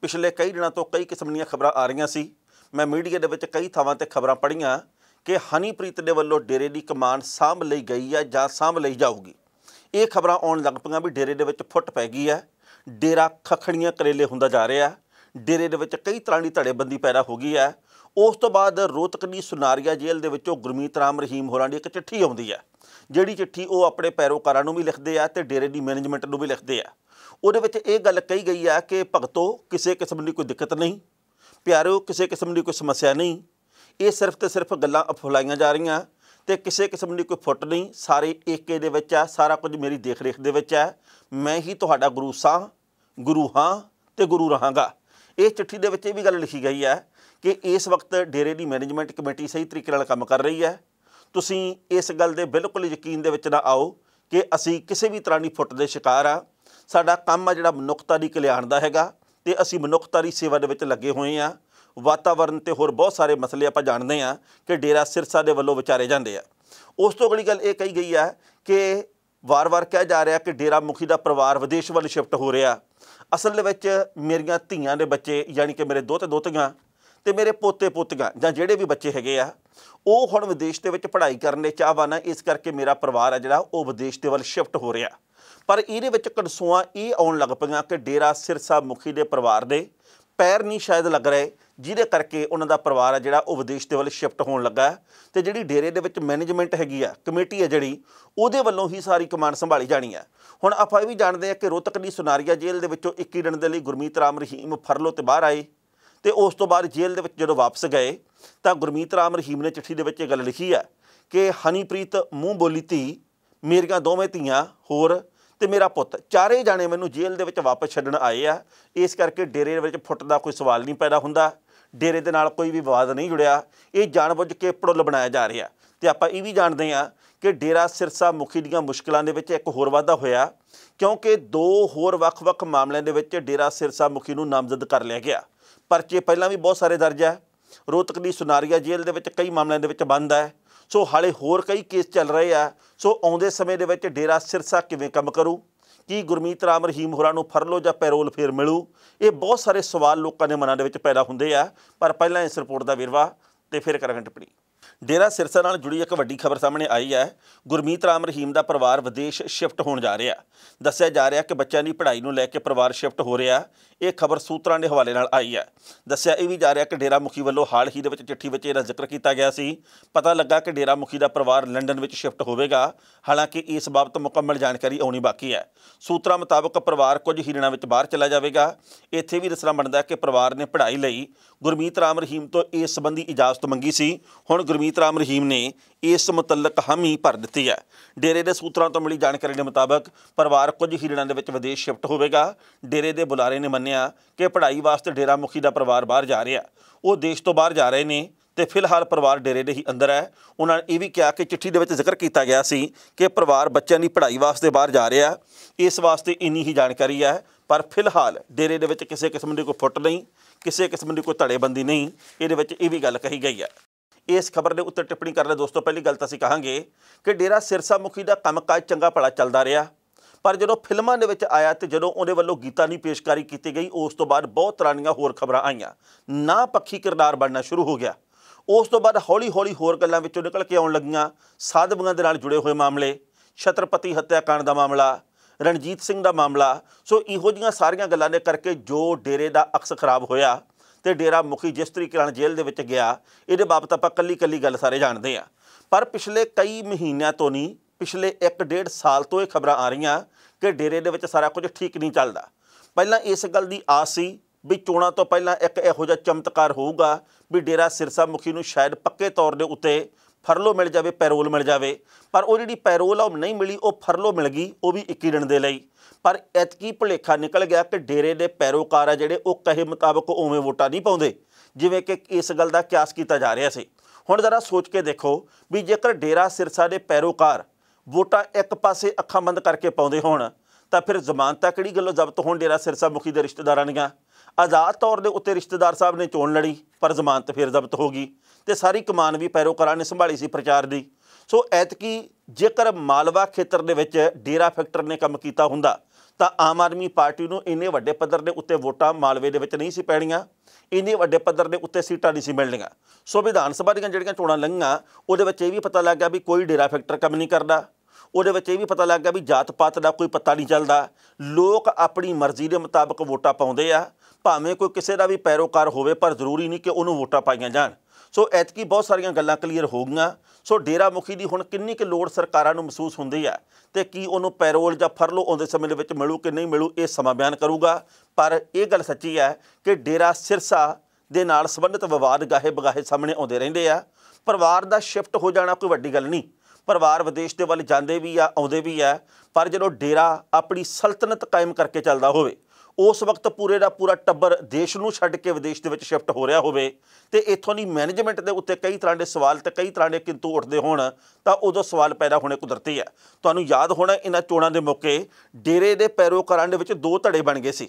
ਪਿਛਲੇ ਕਈ ਦਿਨਾਂ ਤੋਂ ਕਈ ਕਿਸਮ ਦੀਆਂ ਖਬਰਾਂ ਆ ਰਹੀਆਂ ਸੀ ਮੈਂ ਮੀਡੀਆ ਦੇ ਵਿੱਚ ਕਈ ਥਾਵਾਂ ਤੇ ਖਬਰਾਂ ਪੜ੍ਹੀਆਂ ਕਿ ਹਨੀਪ੍ਰੀਤ ਦੇ ਵੱਲੋਂ ਡੇਰੇ ਦੀ ਕਮਾਨ ਸਾਂਭ ਲਈ ਗਈ ਹੈ ਜਾਂ ਸਾਂਭ ਲਈ ਜਾਊਗੀ ਇਹ ਖਬਰਾਂ ਆਉਣ ਲੱਗ ਪਈਆਂ ਵੀ ਡੇਰੇ ਦੇ ਵਿੱਚ ਫੁੱਟ ਪੈ ਗਈ ਹੈ ਡੇਰਾ ਖਖੜੀਆਂ ਕਰੇਲੇ ਹੁੰਦਾ ਜਾ ਰਿਹਾ ਡੇਰੇ ਦੇ ਵਿੱਚ ਕਈ ਤਰ੍ਹਾਂ ਦੀ ਧੜੇਬੰਦੀ ਪੈਦਾ ਹੋ ਗਈ ਹੈ ਉਸ ਤੋਂ ਬਾਅਦ ਰੋਤਕ ਦੀ ਸੁਨਾਰੀਆ ਜੇਲ੍ਹ ਦੇ ਵਿੱਚੋਂ ਗੁਰਮੀਤ ਰਾਮ ਰਹੀਮ ਹੋਰਾਂ ਦੀ ਇੱਕ ਚਿੱਠੀ ਆਉਂਦੀ ਹੈ ਜਿਹੜੀ ਚਿੱਠੀ ਉਹ ਆਪਣੇ ਪੈਰੋਕਾਰਾਂ ਨੂੰ ਵੀ ਲਿਖਦੇ ਆ ਤੇ ਡੇਰੇ ਦੀ ਮੈਨੇਜਮੈਂਟ ਨੂੰ ਵੀ ਲਿਖਦੇ ਆ ਉਹਦੇ ਵਿੱਚ ਇਹ ਗੱਲ ਕਹੀ ਗਈ ਆ ਕਿ ਭਗਤੋ ਕਿਸੇ ਕਿਸਮ ਦੀ ਕੋਈ ਦਿੱਕਤ ਨਹੀਂ ਪਿਆਰਿਓ ਕਿਸੇ ਕਿਸਮ ਦੀ ਕੋਈ ਸਮੱਸਿਆ ਨਹੀਂ ਇਹ ਸਿਰਫ ਤੇ ਸਿਰਫ ਗੱਲਾਂ ਅਫਲਾਈਆਂ ਜਾ ਰਹੀਆਂ ਤੇ ਕਿਸੇ ਕਿਸਮ ਦੀ ਕੋਈ ਫੁੱਟ ਨਹੀਂ ਸਾਰੇ ਏਕੇ ਦੇ ਵਿੱਚ ਆ ਸਾਰਾ ਕੁਝ ਮੇਰੀ ਦੇਖ ਰੇਖ ਦੇ ਵਿੱਚ ਆ ਮੈਂ ਹੀ ਤੁਹਾਡਾ ਗੁਰੂ ਸਾਹ ਗੁਰੂ ਹਾਂ ਤੇ ਗੁਰੂ ਰਹਾਗਾ ਇਹ ਚਿੱਠੀ ਦੇ ਵਿੱਚ ਇਹ ਵੀ ਗੱਲ ਲਿਖੀ ਗਈ ਹੈ ਕਿ ਇਸ ਵਕਤ ਡੇਰੇ ਦੀ ਮੈਨੇਜਮੈਂਟ ਕਮੇਟੀ ਸਹੀ ਤਰੀਕੇ ਨਾਲ ਕੰਮ ਕਰ ਰਹੀ ਹੈ ਤੁਸੀਂ ਇਸ ਗੱਲ ਦੇ ਬਿਲਕੁਲ ਯਕੀਨ ਦੇ ਵਿੱਚ ਨਾ ਆਓ ਕਿ ਅਸੀਂ ਕਿਸੇ ਵੀ ਤਰ੍ਹਾਂ ਦੀ ਫੁੱਟ ਦੇ ਸ਼ਿਕਾਰ ਆ ਸਾਡਾ ਕੰਮ ਆ ਜਿਹੜਾ ਮਨੁੱਖਤਾ ਦੀ ਕਲਿਆਣ ਦਾ ਹੈਗਾ ਤੇ ਅਸੀਂ ਮਨੁੱਖਤਾ ਦੀ ਸੇਵਾ ਦੇ ਵਿੱਚ ਲੱਗੇ ਹੋਏ ਆ ਵਾਤਾਵਰਣ ਤੇ ਹੋਰ ਬਹੁਤ ਸਾਰੇ ਮਸਲੇ ਆਪਾਂ ਜਾਣਦੇ ਆ ਕਿ ਡੇਰਾ ਸਿਰਸਾ ਦੇ ਵੱਲੋਂ ਵਿਚਾਰੇ ਜਾਂਦੇ ਆ ਉਸ ਤੋਂ ਅਗਲੀ ਗੱਲ ਇਹ ਕਹੀ ਗਈ ਆ ਕਿ ਵਾਰ-ਵਾਰ ਕਿਹਾ ਜਾ ਰਿਹਾ ਕਿ ਡੇਰਾ ਮੁਖੀ ਦਾ ਪਰਿਵਾਰ ਵਿਦੇਸ਼ ਵੱਲ ਸ਼ਿਫਟ ਹੋ ਰਿਹਾ ਅਸਲ ਵਿੱਚ ਮੇਰੀਆਂ ਧੀਆਂ ਦੇ ਬੱਚੇ ਯਾਨੀ ਕਿ ਮੇਰੇ ਦੋਤੇ ਦੋਤੀਆਂ ਤੇ ਮੇਰੇ ਪੋਤੇ ਪੁੱਤਗਾ ਜਾਂ ਜਿਹੜੇ ਵੀ ਬੱਚੇ ਹੈਗੇ ਆ ਉਹ ਹੁਣ ਵਿਦੇਸ਼ ਦੇ ਵਿੱਚ ਪੜ੍ਹਾਈ ਕਰਨ ਦੇ ਚਾਹਵਾਨ ਆ ਇਸ ਕਰਕੇ ਮੇਰਾ ਪਰਿਵਾਰ ਆ ਜਿਹੜਾ ਉਹ ਵਿਦੇਸ਼ ਦੇ ਵੱਲ ਸ਼ਿਫਟ ਹੋ ਰਿਹਾ ਪਰ ਇਹਦੇ ਵਿੱਚ ਕਨਸੂਆਂ ਇਹ ਆਉਣ ਲੱਗ ਪਈਆਂ ਕਿ ਡੇਰਾ ਸਿਰਸਾ ਮੁਖੀ ਦੇ ਪਰਿਵਾਰ ਦੇ ਪੈਰ ਨਹੀਂ ਸ਼ਾਇਦ ਲੱਗ ਰਹੇ ਜਿਹਦੇ ਕਰਕੇ ਉਹਨਾਂ ਦਾ ਪਰਿਵਾਰ ਆ ਜਿਹੜਾ ਉਹ ਵਿਦੇਸ਼ ਦੇ ਵੱਲ ਸ਼ਿਫਟ ਹੋਣ ਲੱਗਾ ਤੇ ਜਿਹੜੀ ਡੇਰੇ ਦੇ ਵਿੱਚ ਮੈਨੇਜਮੈਂਟ ਹੈਗੀ ਆ ਕਮੇਟੀ ਆ ਜਿਹੜੀ ਉਹਦੇ ਵੱਲੋਂ ਹੀ ਸਾਰੀ ਕਮਾਂਡ ਸੰਭਾਲੀ ਜਾਣੀ ਆ ਹੁਣ ਆਪਾਂ ਇਹ ਵੀ ਜਾਣਦੇ ਆ ਕਿ ਰੋਤਕ ਦੀ ਸੁਨਾਰੀਆ ਜੇਲ੍ਹ ਦੇ ਵਿੱਚੋਂ 21 ਦਿਨ ਦੇ ਲਈ ਗੁਰਮੀਤ ਰਾਮ ਰਹੀਮ ਫਰਲੋ ਤੇ ਬਾਹਰ ਆਏ ਤੇ ਉਸ ਤੋਂ ਬਾਅਦ ਜੇਲ੍ਹ ਦੇ ਵਿੱਚ ਜਦੋਂ ਵਾਪਸ ਗਏ ਤਾਂ ਗੁਰਮੀਤ ਰਾਮ ਰਹੀਮ ਨੇ ਚਿੱਠੀ ਦੇ ਵਿੱਚ ਇਹ ਗੱਲ ਲਿਖੀ ਹੈ ਕਿ ਹਨੀਪ੍ਰੀਤ ਮੂੰਹ ਬੋਲੀ ਤੀ ਮੇਰੀਆਂ ਦੋਵੇਂ ਧੀਆਂ ਹੋਰ ਤੇ ਮੇਰਾ ਪੁੱਤ ਚਾਰੇ ਜਾਣੇ ਮੈਨੂੰ ਜੇਲ੍ਹ ਦੇ ਵਿੱਚ ਵਾਪਸ ਛੱਡਣ ਆਏ ਆ ਇਸ ਕਰਕੇ ਡੇਰੇ ਵਿੱਚ ਫੁੱਟ ਦਾ ਕੋਈ ਸਵਾਲ ਨਹੀਂ ਪੈਦਾ ਹੁੰਦਾ ਡੇਰੇ ਦੇ ਨਾਲ ਕੋਈ ਵੀ ਵਿਵਾਦ ਨਹੀਂ ਜੁੜਿਆ ਇਹ ਜਾਣਬੁੱਝ ਕੇ ਪੜੁੱਲ ਬਣਾਇਆ ਜਾ ਰਿਹਾ ਤੇ ਆਪਾਂ ਇਹ ਵੀ ਜਾਣਦੇ ਆ ਕਿ ਡੇਰਾ ਸਿਰਸਾ ਮੁਖੀ ਦੀਆਂ ਮੁਸ਼ਕਲਾਂ ਦੇ ਵਿੱਚ ਇੱਕ ਹੋਰ ਵਾਧਾ ਹੋਇਆ ਕਿਉਂਕਿ ਦੋ ਹੋਰ ਵੱਖ-ਵੱਖ ਮਾਮਲਿਆਂ ਦੇ ਵਿੱਚ ਡੇਰਾ ਸਿਰਸਾ ਮੁਖੀ ਨੂੰ ਨਾਮਜ਼ਦ ਕਰ ਲਿਆ ਗਿਆ ਪਰਚੇ ਪਹਿਲਾਂ ਵੀ ਬਹੁਤ ਸਾਰੇ ਦਰਜ ਹੈ ਰੋਤਕ ਦੀ ਸੁਨਾਰੀਆ ਜੇਲ੍ਹ ਦੇ ਵਿੱਚ ਕਈ ਮਾਮਲਿਆਂ ਦੇ ਵਿੱਚ ਬੰਦ ਹੈ ਸੋ ਹਾਲੇ ਹੋਰ ਕਈ ਕੇਸ ਚੱਲ ਰਹੇ ਆ ਸੋ ਆਉਂਦੇ ਸਮੇਂ ਦੇ ਵਿੱਚ ਡੇਰਾ ਸਿਰਸਾ ਕਿਵੇਂ ਕੰਮ ਕਰੂ ਕੀ ਗੁਰਮੀਤ ਰਾਮ ਰਹੀਮ ਹੋਰਾਂ ਨੂੰ ਫਰਲੋ ਜਾਂ ਪੈਰੋਲ ਫੇਰ ਮਿਲੂ ਇਹ ਬਹੁਤ ਸਾਰੇ ਸਵਾਲ ਲੋਕਾਂ ਦੇ ਮਨਾਂ ਦੇ ਵਿੱਚ ਪੈਦਾ ਹੁੰਦੇ ਆ ਪਰ ਪਹਿਲਾਂ ਇਸ ਰਿਪੋਰਟ ਦਾ ਵਿਰਵਾ ਤੇ ਫਿਰ ਕਰਾਂਗੇ ਟਿੱਪਣੀ ਡੇਰਾ ਸਿਰਸਾ ਨਾਲ ਜੁੜੀ ਇੱਕ ਵੱਡੀ ਖਬਰ ਸਾਹਮਣੇ ਆਈ ਹੈ ਗੁਰਮੀਤ ਰਾਮ ਰਹੀਮ ਦਾ ਪਰਿਵਾਰ ਵਿਦੇਸ਼ ਸ਼ਿਫਟ ਹੋਣ ਜਾ ਰਿਹਾ ਦੱਸਿਆ ਜਾ ਰਿਹਾ ਕਿ ਬੱਚਿਆਂ ਦੀ ਪੜ੍ਹਾਈ ਨੂੰ ਲੈ ਕੇ ਪਰਿਵਾਰ ਸ਼ਿਫਟ ਹੋ ਰਿਹਾ ਇਹ ਖਬਰ ਸੂਤਰਾਂ ਦੇ ਹਵਾਲੇ ਨਾਲ ਆਈ ਹੈ ਦੱਸਿਆ ਇਹ ਵੀ ਜਾ ਰਿਹਾ ਕਿ ਡੇਰਾ ਮੁਖੀ ਵੱਲੋਂ ਹਾਲ ਹੀ ਦੇ ਵਿੱਚ ਚਿੱਠੀ ਵਿੱਚ ਇਹਦਾ ਜ਼ਿਕਰ ਕੀਤਾ ਗਿਆ ਸੀ ਪਤਾ ਲੱਗਾ ਕਿ ਡੇਰਾ ਮੁਖੀ ਦਾ ਪਰਿਵਾਰ ਲੰਡਨ ਵਿੱਚ ਸ਼ਿਫਟ ਹੋਵੇਗਾ ਹਾਲਾਂਕਿ ਇਸ ਬਾਬਤ ਮੁਕੰਮਲ ਜਾਣਕਾਰੀ ਆਉਣੀ ਬਾਕੀ ਹੈ ਸੂਤਰਾਂ ਮੁਤਾਬਕ ਪਰਿਵਾਰ ਕੁਝ ਹੀ ਦਿਨਾਂ ਵਿੱਚ ਬਾਹਰ ਚਲਾ ਜਾਵੇਗਾ ਇੱਥੇ ਵੀ ਦੱਸਣਾ ਬਣਦਾ ਹੈ ਕਿ ਪਰਿਵਾਰ ਨੇ ਪੜ੍ਹਾਈ ਲਈ ਗੁਰਮੀਤ ਰਾਮ ਰਹੀਮ ਤੋਂ ਇਸ ਸੰਬੰਧੀ ਇਜਾਜ਼ਤ ਮੰਗੀ ਸੀ ਹੁਣ ਗੁਰਮੀਤ ਰਾਮ ਰਹੀਮ ਨੇ ਇਸ ਮੁਤਲਕ ਹਮੀ ਭਰ ਦਿੱਤੀ ਹੈ ਡੇਰੇ ਦੇ ਸੂਤਰਾਂ ਤੋਂ ਮਿਲੀ ਜਾਣਕਾਰੀ ਦੇ ਮੁਤਾਬਕ ਪਰਿਵਾਰ ਕੁਝ ਹੀ ਦਿਨਾਂ ਦੇ ਵਿੱਚ ਵਿਦੇਸ਼ ਸ਼ਿਫਟ ਹੋਵੇਗਾ ਡੇਰੇ ਦੇ ਬੁਲਾਰੇ ਨੇ ਮੰਨਿਆ ਕਿ ਪੜ੍ਹਾਈ ਵਾਸਤੇ ਡੇਰਾ ਮੁਖੀ ਦਾ ਪਰਿਵਾਰ ਬਾਹਰ ਜਾ ਰਿਹਾ ਉਹ ਦੇਸ਼ ਤੋਂ ਬਾਹਰ ਜਾ ਰਹੇ ਨੇ ਤੇ ਫਿਲਹਾਲ ਪਰਿਵਾਰ ਡੇਰੇ ਦੇ ਹੀ ਅੰਦਰ ਹੈ ਉਹਨਾਂ ਨੇ ਇਹ ਵੀ ਕਿਹਾ ਕਿ ਚਿੱਠੀ ਦੇ ਵਿੱਚ ਜ਼ਿਕਰ ਕੀਤਾ ਗਿਆ ਸੀ ਕਿ ਪਰਿਵਾਰ ਬੱਚਿਆਂ ਦੀ ਪੜ੍ਹਾਈ ਵਾਸਤੇ ਬਾਹਰ ਜਾ ਰਿਹਾ ਇਸ ਵਾਸਤੇ ਇੰਨੀ ਹੀ ਜਾਣਕਾਰੀ ਹੈ ਪਰ ਫਿਲਹਾਲ ਡੇਰੇ ਦੇ ਵਿੱਚ ਕਿਸੇ ਕਿਸਮ ਦੀ ਕੋਈ ਫੁੱਟ ਨਹੀਂ ਕਿਸੇ ਕਿਸਮ ਦੀ ਕੋਈ ਧੜੇਬੰਦੀ ਨਹੀਂ ਇਹਦੇ ਵਿੱਚ ਇਹ ਵੀ ਗੱਲ ਕਹੀ ਗਈ ਹੈ ਇਸ ਖਬਰ ਦੇ ਉੱਤੇ ਟਿੱਪਣੀ ਕਰ ਲੈ ਦੋਸਤੋ ਪਹਿਲੀ ਗੱਲ ਤਾਂ ਅਸੀਂ ਕਹਾਂਗੇ ਕਿ ਡੇਰਾ ਸਿਰਸਾ ਮੁਖੀ ਦਾ ਕੰਮਕਾਜ ਚੰਗਾ ਭਲਾ ਚੱਲਦਾ ਰਿਹਾ ਪਰ ਜਦੋਂ ਫਿਲਮਾਂ ਦੇ ਵਿੱਚ ਆਇਆ ਤੇ ਜਦੋਂ ਉਹਦੇ ਵੱਲੋਂ ਗੀਤਾਂ ਦੀ ਪੇਸ਼ਕਾਰੀ ਕੀਤੀ ਗਈ ਉਸ ਤੋਂ ਬਾਅਦ ਬਹੁਤ ਤਰ੍ਹਾਂ ਦੀਆਂ ਹੋਰ ਖਬਰਾਂ ਆਈਆਂ ਨਾ ਪੱਖੀ ਕਿਰਦਾਰ ਬਣਨਾ ਸ਼ੁਰੂ ਹੋ ਗਿਆ ਉਸ ਤੋਂ ਬਾਅਦ ਹੌਲੀ-ਹੌਲੀ ਹੋਰ ਗੱਲਾਂ ਵਿੱਚੋਂ ਨਿਕਲ ਕੇ ਆਉਣ ਲੱਗੀਆਂ ਸਾਧਵੀਆਂ ਦੇ ਨਾਲ ਜੁੜੇ ਹੋਏ ਮਾਮਲੇ ਛਤਰਪਤੀ ਹੱਤਿਆਕਾਂਡ ਦਾ ਮਾਮਲਾ ਰਣਜੀਤ ਸਿੰਘ ਦਾ ਮਾਮਲਾ ਸੋ ਇਹੋ ਜੀਆਂ ਸਾਰੀਆਂ ਗੱਲਾਂ ਦੇ ਕਰਕੇ ਜੋ ਡੇਰੇ ਦਾ ਅਕਸ ਖਰਾਬ ਹੋਇਆ ਤੇ ਡੇਰਾ ਮੁਖੀ ਜਿਸ ਤਰੀਕੇ ਨਾਲ ਜੇਲ੍ਹ ਦੇ ਵਿੱਚ ਗਿਆ ਇਹਦੇ ਬਾਬਤ ਆਪਾਂ ਕੱਲੀ ਕੱਲੀ ਗੱਲ ਸਾਰੇ ਜਾਣਦੇ ਆ ਪਰ ਪਿਛਲੇ ਕਈ ਮਹੀਨਿਆਂ ਤੋਂ ਨਹੀਂ ਪਿਛਲੇ 1.5 ਸਾਲ ਤੋਂ ਇਹ ਖਬਰਾਂ ਆ ਰਹੀਆਂ ਕਿ ਡੇਰੇ ਦੇ ਵਿੱਚ ਸਾਰਾ ਕੁਝ ਠੀਕ ਨਹੀਂ ਚੱਲਦਾ ਪਹਿਲਾਂ ਇਸ ਗੱਲ ਦੀ ਆਸ ਸੀ ਵੀ ਚੋਣਾਂ ਤੋਂ ਪਹਿਲਾਂ ਇੱਕ ਇਹੋ ਜਿਹਾ ਚਮਤਕਾਰ ਹੋਊਗਾ ਵੀ ਡੇਰਾ ਸਿਰਸਾ ਮੁਖੀ ਨੂੰ ਸ਼ਾਇਦ ਪੱਕੇ ਤੌਰ ਦੇ ਉੱਤੇ ਫਰਲੋ ਮਿਲ ਜਾਵੇ ਪੈਰੋਲ ਮਿਲ ਜਾਵੇ ਪਰ ਉਹ ਜਿਹੜੀ ਪੈਰੋਲ ਆ ਉਹ ਨਹੀਂ ਮਿਲੀ ਉਹ ਫਰਲੋ ਮਿਲ ਗਈ ਉਹ ਵੀ 21 ਦਿਨ ਦੇ ਲਈ ਪਰ ਐਤਕੀ ਭੁਲੇਖਾ ਨਿਕਲ ਗਿਆ ਕਿ ਡੇਰੇ ਦੇ ਪੈਰੋਕਾਰ ਆ ਜਿਹੜੇ ਉਹ ਕਹੇ ਮੁਤਾਬਕ ਉਵੇਂ ਵੋਟਾਂ ਨਹੀਂ ਪਾਉਂਦੇ ਜਿਵੇਂ ਕਿ ਇਸ ਗੱਲ ਦਾ ਕਿਆਸ ਕੀਤਾ ਜਾ ਰਿਹਾ ਸੀ ਹੁਣ ਜ਼ਰਾ ਸੋਚ ਕੇ ਦੇਖੋ ਵੀ ਜੇਕਰ ਡੇਰਾ ਸਿਰਸਾ ਦੇ ਪੈਰੋਕਾਰ ਵੋਟਾਂ ਇੱਕ ਪਾਸੇ ਅੱਖਾਂ ਬੰਦ ਕਰਕੇ ਪਾਉਂਦੇ ਹੋਣ ਤਾਂ ਫਿਰ ਜ਼ਮਾਨਤਾਂ ਕਿਹੜੀ ਗੱਲੋਂ ਜ਼ਬਤ ਹੋਣ ਡੇਰਾ ਸਿਰਸਾ ਮੁਖੀ ਦੇ ਰਿਸ਼ਤੇਦਾਰਾਂ ਦੀਆਂ ਆਜ਼ਾਦ ਤੌਰ ਦੇ ਉੱਤੇ ਰਿਸ਼ਤੇਦਾਰ ਸਾਹਿਬ ਨੇ ਚੋਣ ਲੜੀ ਪਰ ਜ਼ਮਾਨਤ ਫਿਰ ਜ਼ਬਤ ਹੋ ਗਈ ਤੇ ਸਾਰੀ ਕਮਾਨ ਵੀ ਪੈਰੋਕਾਰਾਂ ਨੇ ਸੰਭਾਲੀ ਸੀ ਪ੍ਰਚਾਰ ਦੀ ਸੋ ਐਤਕੀ ਜੇਕਰ ਮਾਲਵਾ ਖੇਤਰ ਦੇ ਵਿੱਚ ਡੇਰਾ ਫੈਕਟਰ ਨੇ ਕੰਮ ਕੀਤਾ ਹੁੰਦਾ ਤਾਂ ਆਮ ਆਦਮੀ ਪਾਰਟੀ ਨੂੰ ਇੰਨੇ ਵੱਡੇ ਪੱਧਰ ਦੇ ਉੱਤੇ ਵੋਟਾਂ ਮਾਲਵੇ ਦੇ ਵਿੱਚ ਨਹੀਂ ਸੀ ਪੈਣੀਆਂ ਇੰਨੇ ਵੱਡੇ ਪੱਧਰ ਦੇ ਉੱਤੇ ਸੀਟਾਂ ਨਹੀਂ ਸੀ ਮਿਲਣੀਆਂ ਸੋ ਵਿਧਾਨ ਸਭਾ ਦੀਆਂ ਜਿਹੜੀਆਂ ਚੋਣਾਂ ਲੰਘੀਆਂ ਉਹਦੇ ਵਿੱਚ ਇਹ ਵੀ ਪਤਾ ਲੱਗ ਗਿਆ ਵੀ ਕੋਈ ਡੇਰਾ ਫੈਕਟਰ ਕੰਮ ਨਹੀਂ ਕਰਦਾ ਉਹਦੇ ਵਿੱਚ ਇਹ ਵੀ ਪਤਾ ਲੱਗ ਗਿਆ ਵੀ ਜਾਤ ਪਾਤ ਦਾ ਕੋਈ ਪਤਾ ਨਹੀਂ ਚੱਲਦਾ ਲੋਕ ਆਪਣੀ ਮਰਜ਼ੀ ਦੇ ਮੁਤਾਬਕ ਵੋਟਾਂ ਪਾਉਂਦੇ ਆ ਭਾਵੇਂ ਕੋਈ ਕਿਸੇ ਦਾ ਵੀ ਪੈਰੋਕਾਰ ਹੋਵੇ ਪਰ ਜ਼ਰੂਰੀ ਨਹੀਂ ਕਿ ਉਹਨੂੰ ਵੋਟਾਂ ਪਾਈਆਂ ਜਾਣ ਸੋ ਐਤਕੀ ਬਹੁਤ ਸਾਰੀਆਂ ਗੱਲਾਂ ਕਲੀਅਰ ਹੋ ਗਈਆਂ ਸੋ ਡੇਰਾ ਮੁਖੀ ਦੀ ਹੁਣ ਕਿੰਨੀ ਕਿ ਲੋੜ ਸਰਕਾਰਾਂ ਨੂੰ ਮਹਿਸੂਸ ਹੁੰਦੀ ਹੈ ਤੇ ਕੀ ਉਹਨੂੰ ਪੈਰੋਲ ਜਾਂ ਫਰਲੋ ਆਉਂਦੇ ਸਮੇਂ ਦੇ ਵਿੱਚ ਮਿਲੂ ਕਿ ਨਹੀਂ ਮਿਲੂ ਇਹ ਸਮਾਂ ਬਿਆਨ ਕਰੂਗਾ ਪਰ ਇਹ ਗੱਲ ਸੱਚੀ ਹੈ ਕਿ ਡੇਰਾ ਸਿਰਸਾ ਦੇ ਨਾਲ ਸੰਬੰਧਿਤ ਵਿਵਾਦ ਗਾਹੇ ਬਗਾਹੇ ਸਾਹਮਣੇ ਆਉਂਦੇ ਰਹਿੰਦੇ ਆ ਪਰਿਵਾਰ ਦਾ ਸ਼ਿਫਟ ਹੋ ਜਾਣਾ ਕੋਈ ਵੱਡੀ ਗੱਲ ਨਹੀਂ ਪਰਿਵਾਰ ਵਿਦੇਸ਼ ਦੇ ਵੱਲ ਜਾਂਦੇ ਵੀ ਆ ਆਉਂਦੇ ਵੀ ਆ ਪਰ ਜਦੋਂ ਡੇਰਾ ਆਪਣੀ ਸਲਤਨਤ ਕਾਇਮ ਕਰਕੇ ਚੱਲਦਾ ਹੋਵੇ ਉਸ ਵਕਤ ਪੂਰੇ ਦਾ ਪੂਰਾ ਟੱਬਰ ਦੇਸ਼ ਨੂੰ ਛੱਡ ਕੇ ਵਿਦੇਸ਼ ਦੇ ਵਿੱਚ ਸ਼ਿਫਟ ਹੋ ਰਿਹਾ ਹੋਵੇ ਤੇ ਇਥੋਂ ਦੀ ਮੈਨੇਜਮੈਂਟ ਦੇ ਉੱਤੇ ਕਈ ਤਰ੍ਹਾਂ ਦੇ ਸਵਾਲ ਤੇ ਕਈ ਤਰ੍ਹਾਂ ਦੇ ਕਿੰਤੂ ਉੱਠਦੇ ਹੋਣ ਤਾਂ ਉਦੋਂ ਸਵਾਲ ਪੈਦਾ ਹੋਣੇ ਕੁਦਰਤੀ ਹੈ ਤੁਹਾਨੂੰ ਯਾਦ ਹੋਣਾ ਇਹਨਾਂ ਚੋਣਾਂ ਦੇ ਮੌਕੇ ਡੇਰੇ ਦੇ ਪੈਰੋਕਾਰਾਂ ਦੇ ਵਿੱਚ ਦੋ ਧੜੇ ਬਣ ਗਏ ਸੀ